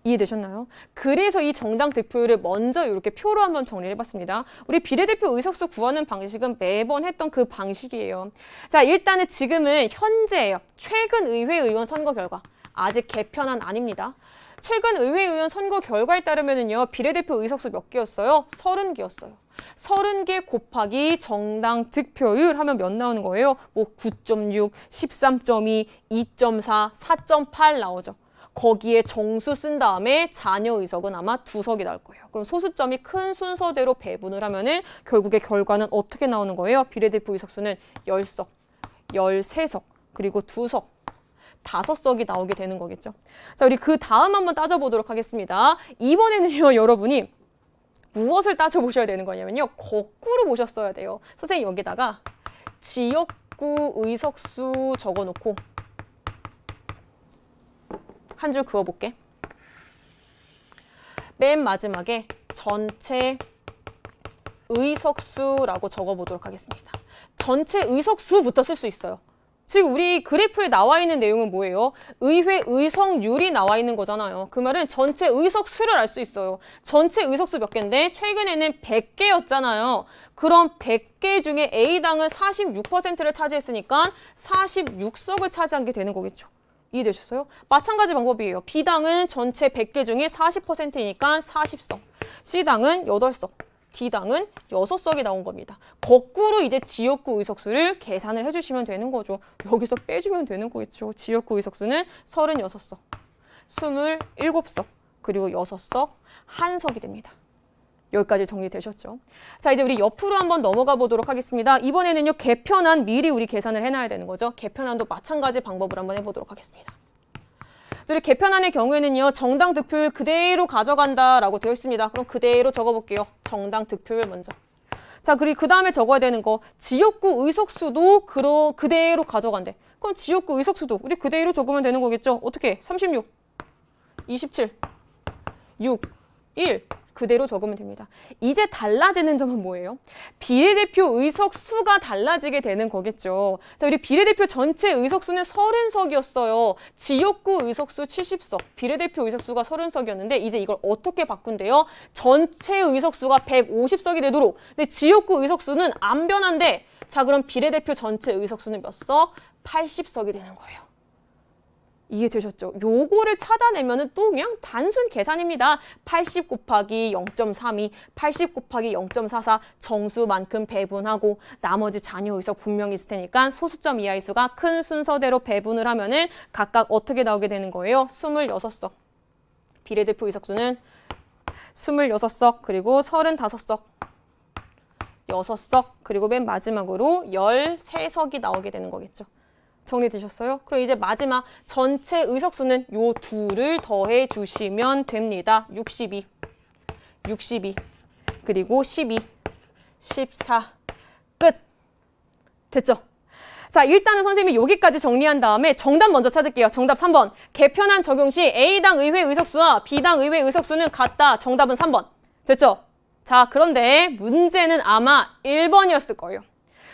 이해되셨나요? 그래서 이 정당 득표율을 먼저 이렇게 표로 한번 정리를 해봤습니다. 우리 비례대표 의석수 구하는 방식은 매번 했던 그 방식이에요. 자, 일단은 지금은 현재예요. 최근 의회 의원 선거 결과. 아직 개편안 아닙니다. 최근 의회의원 선거 결과에 따르면요 비례대표 의석수 몇 개였어요? 30개였어요. 30개 곱하기 정당 득표율 하면 몇 나오는 거예요? 뭐 9.6, 13.2, 2.4, 4.8 나오죠. 거기에 정수 쓴 다음에 자녀 의석은 아마 두석이 나올 거예요. 그럼 소수점이 큰 순서대로 배분을 하면은 결국에 결과는 어떻게 나오는 거예요? 비례대표 의석수는 10석, 13석, 그리고 두석 다섯 석이 나오게 되는 거겠죠. 자, 우리 그 다음 한번 따져보도록 하겠습니다. 이번에는요, 여러분이 무엇을 따져보셔야 되는 거냐면요. 거꾸로 보셨어야 돼요. 선생님 여기다가 지역구 의석수 적어놓고 한 줄 그어볼게. 맨 마지막에 전체 의석수라고 적어보도록 하겠습니다. 전체 의석수부터 쓸 수 있어요. 즉 우리 그래프에 나와 있는 내용은 뭐예요? 의회 의석률이 나와 있는 거잖아요. 그 말은 전체 의석 수를 알 수 있어요. 전체 의석 수 몇 개인데 최근에는 100개였잖아요. 그럼 100개 중에 A당은 46%를 차지했으니까 46석을 차지한 게 되는 거겠죠. 이해되셨어요? 마찬가지 방법이에요. B당은 전체 100개 중에 40%이니까 40석, C당은 8석. D당은 6석이 나온 겁니다. 거꾸로 이제 지역구 의석수를 계산을 해주시면 되는 거죠. 여기서 빼주면 되는 거겠죠. 지역구 의석수는 36석, 27석, 그리고 6석, 1석이 됩니다. 여기까지 정리되셨죠. 자, 이제 우리 옆으로 한번 넘어가 보도록 하겠습니다. 이번에는요, 개편안 미리 우리 계산을 해놔야 되는 거죠. 개편안도 마찬가지 방법을 한번 해보도록 하겠습니다. 이렇게 개편안의 경우에는요. 정당 득표율 그대로 가져간다라고 되어 있습니다. 그럼 그대로 적어볼게요. 정당 득표율 먼저. 자, 그리고 그 다음에 적어야 되는 거 지역구 의석수도 그러, 그대로 가져간대. 그럼 지역구 의석수도 우리 그대로 적으면 되는 거겠죠? 어떻게? 36, 27, 6, 1 그대로 적으면 됩니다. 이제 달라지는 점은 뭐예요? 비례대표 의석수가 달라지게 되는 거겠죠. 자, 우리 비례대표 전체 의석수는 30석이었어요. 지역구 의석수 70석, 비례대표 의석수가 30석이었는데 이제 이걸 어떻게 바꾼대요? 전체 의석수가 150석이 되도록. 근데 지역구 의석수는 안 변한데 자, 그럼 비례대표 전체 의석수는 몇 석? 80석이 되는 거예요. 이해되셨죠? 요거를 찾아내면또 그냥 단순 계산입니다. 80 곱하기 0.32, 80 곱하기 0.44 정수만큼 배분하고 나머지 잔여 의석 분명히 있을 테니까 소수점 이하의 수가 큰 순서대로 배분을 하면은 각각 어떻게 나오게 되는 거예요? 26석. 비례대표 의석수는 26석 그리고 35석. 6석 그리고 맨 마지막으로 13석이 나오게 되는 거겠죠. 정리되셨어요? 그럼 이제 마지막 전체 의석수는 요 둘을 더해 주시면 됩니다. 62, 62, 그리고 12, 14, 끝! 됐죠? 자, 일단은 선생님이 여기까지 정리한 다음에 정답 먼저 찾을게요. 정답 3번. 개편안 적용 시 A당 의회 의석수와 B당 의회 의석수는 같다. 정답은 3번. 됐죠? 자, 그런데 문제는 아마 1번이었을 거예요.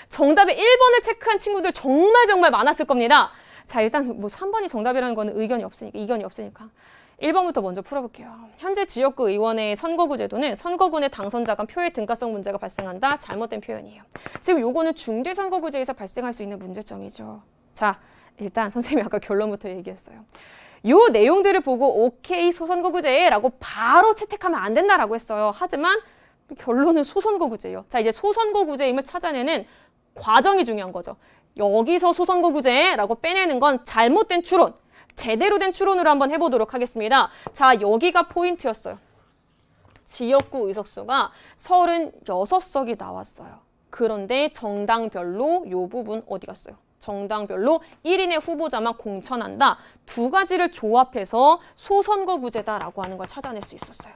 정답의 1번을 체크한 친구들 정말 정말 많았을 겁니다. 자, 일단 뭐 3번이 정답이라는 거는 의견이 없으니까, 이견이 없으니까. 1번부터 먼저 풀어볼게요. 현재 지역구 의원의 선거구 제도는 선거구의 당선자 간 표의 등가성 문제가 발생한다. 잘못된 표현이에요. 지금 요거는 중대선거구제에서 발생할 수 있는 문제점이죠. 자, 일단 선생님이 아까 결론부터 얘기했어요. 요 내용들을 보고 오케이 소선거구제라고 바로 채택하면 안 된다라고 했어요. 하지만 결론은 소선거구제예요. 자, 이제 소선거구제임을 찾아내는 과정이 중요한 거죠. 여기서 소선거구제라고 빼내는 건 잘못된 추론, 제대로 된 추론으로 한번 해보도록 하겠습니다. 자, 여기가 포인트였어요. 지역구 의석수가 36석이 나왔어요. 그런데 정당별로 이 부분 어디 갔어요? 정당별로 1인의 후보자만 공천한다. 두 가지를 조합해서 소선거구제다라고 하는 걸 찾아낼 수 있었어요.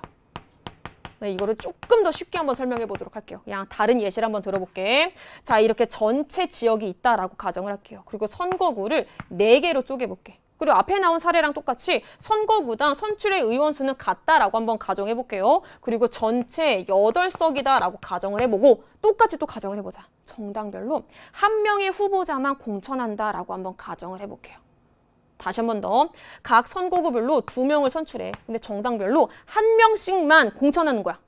네, 이거를 조금 더 쉽게 한번 설명해 보도록 할게요. 그냥 다른 예시를 한번 들어볼게. 자, 이렇게 전체 지역이 있다라고 가정을 할게요. 그리고 선거구를 네개로 쪼개볼게. 그리고 앞에 나온 사례랑 똑같이 선거구당 선출의 의원 수는 같다라고 한번 가정해 볼게요. 그리고 전체 여덟 석이다라고 가정을 해보고 똑같이 또 가정을 해보자. 정당별로 한 명의 후보자만 공천한다라고 한번 가정을 해볼게요. 다시 한 번 더. 각 선거구별로 두명을 선출해. 근데 정당별로 한명씩만 공천하는 거야.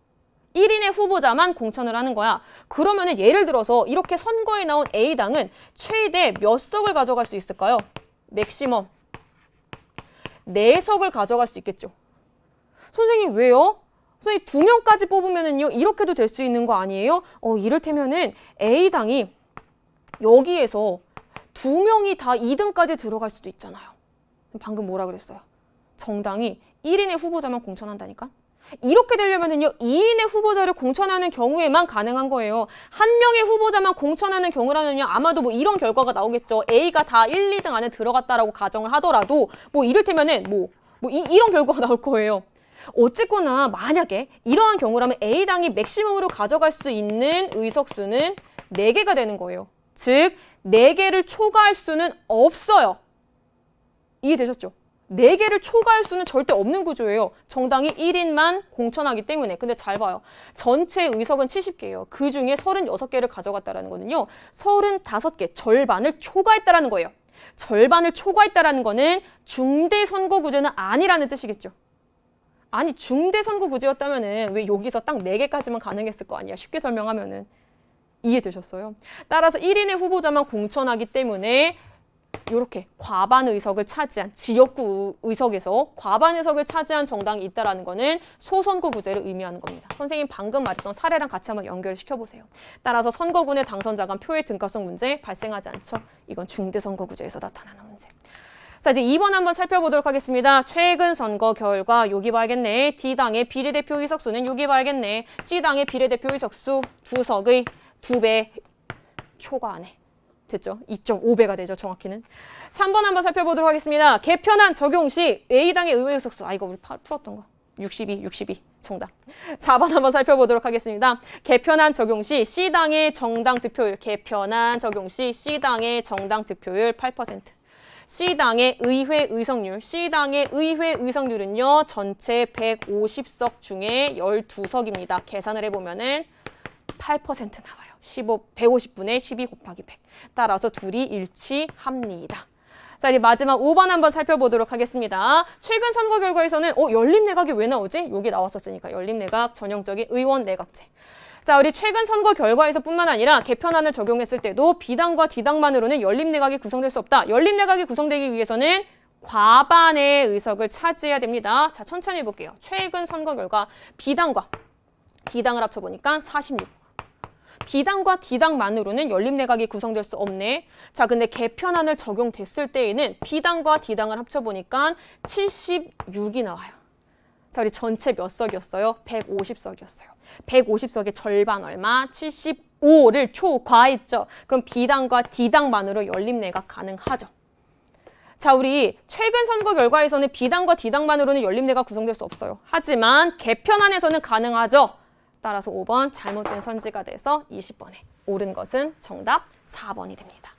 1인의 후보자만 공천을 하는 거야. 그러면 은 예를 들어서 이렇게 선거에 나온 A당은 최대 몇 석을 가져갈 수 있을까요? 맥시멈 4석을 가져갈 수 있겠죠. 선생님 왜요? 선생님 두명까지 뽑으면은요 이렇게도 될 수 있는 거 아니에요? 어 이를테면은 A당이 여기에서 두명이다 2등까지 들어갈 수도 있잖아요. 방금 뭐라 그랬어요? 정당이 1인의 후보자만 공천한다니까? 이렇게 되려면은요, 2인의 후보자를 공천하는 경우에만 가능한 거예요. 한 명의 후보자만 공천하는 경우라면요, 아마도 뭐 이런 결과가 나오겠죠. A가 다 1, 2등 안에 들어갔다라고 가정을 하더라도, 뭐 이를테면은 뭐, 뭐 이, 이런 결과가 나올 거예요. 어쨌거나 만약에 이러한 경우라면 A당이 맥시멈으로 가져갈 수 있는 의석수는 4개가 되는 거예요. 즉, 4개를 초과할 수는 없어요. 이해되셨죠? 4개를 초과할 수는 절대 없는 구조예요. 정당이 1인만 공천하기 때문에. 근데 잘 봐요. 전체 의석은 70개예요. 그중에 36개를 가져갔다는 거는요. 35개, 절반을 초과했다는 거예요. 절반을 초과했다는 거는 중대선거구제는 아니라는 뜻이겠죠. 아니 중대선거구제였다면 왜 여기서 딱 4개까지만 가능했을 거 아니야. 쉽게 설명하면 은 이해되셨어요? 따라서 1인의 후보자만 공천하기 때문에 이렇게 과반 의석을 차지한 지역구 의석에서 과반 의석을 차지한 정당이 있다라는 것은 소선거 구제를 의미하는 겁니다. 선생님 방금 말했던 사례랑 같이 한번 연결시켜 보세요. 따라서 선거군의 당선자 간 표의 등가성 문제 발생하지 않죠. 이건 중대선거 구제에서 나타나는 문제. 자 이제 2번 한번 살펴보도록 하겠습니다. 최근 선거 결과 여기 봐야겠네. D당의 비례대표 의석수는 여기 봐야겠네. C당의 비례대표 의석수 두 석의 두 배 초과하네. 됐죠? 2.5배가 되죠, 정확히는. 3번 한번 살펴보도록 하겠습니다. 개편안 적용 시 A당의 의회 의석수 아, 이거 우리 풀었던 거. 62, 62 정답. 4번 한번 살펴보도록 하겠습니다. 개편안 적용 시 C당의 정당 득표율. 개편안 적용 시 C당의 정당 득표율 8%. C당의 의회 의석률. C당의 의회 의석률은요. 전체 150석 중에 12석입니다. 계산을 해보면은 8% 나와요. 15, 150분의 12 곱하기 100. 따라서 둘이 일치합니다. 자, 이제 마지막 5번 한번 살펴보도록 하겠습니다. 최근 선거 결과에서는 어, 연립내각이 왜 나오지? 여기 나왔었으니까 연립내각, 전형적인 의원내각제. 자, 우리 최근 선거 결과에서 뿐만 아니라 개편안을 적용했을 때도 비당과 디당만으로는 연립내각이 구성될 수 없다. 연립내각이 구성되기 위해서는 과반의 의석을 차지해야 됩니다. 자, 천천히 볼게요. 최근 선거 결과 비당과 디당을 합쳐보니까 46표. 비당과디당만으로는 연립내각이 구성될 수 없네. 자, 근데 개편안을 적용됐을 때에는 비당과디당을 합쳐보니까 76이 나와요. 자, 우리 전체 몇 석이었어요? 150석이었어요. 150석의 절반 얼마? 75를 초과했죠. 그럼 비당과디당만으로 연립내각 가능하죠. 자, 우리 최근 선거 결과에서는 비당과디당만으로는연립내각 구성될 수 없어요. 하지만 개편안에서는 가능하죠. 따라서 5번 잘못된 선지가 돼서 20번에 옳은 것은 정답 4번이 됩니다.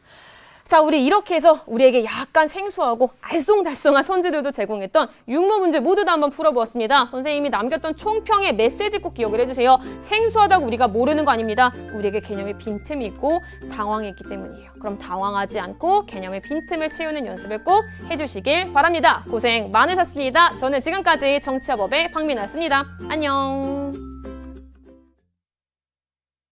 자, 우리 이렇게 해서 우리에게 약간 생소하고 알쏭달쏭한 선지들도 제공했던 육모 문제 모두 다 한번 풀어보았습니다. 선생님이 남겼던 총평의 메시지 꼭 기억을 해주세요. 생소하다고 우리가 모르는 거 아닙니다. 우리에게 개념의 빈틈이 있고 당황했기 때문이에요. 그럼 당황하지 않고 개념의 빈틈을 채우는 연습을 꼭 해주시길 바랍니다. 고생 많으셨습니다. 저는 지금까지 정치화법의 박민아였습니다. 안녕.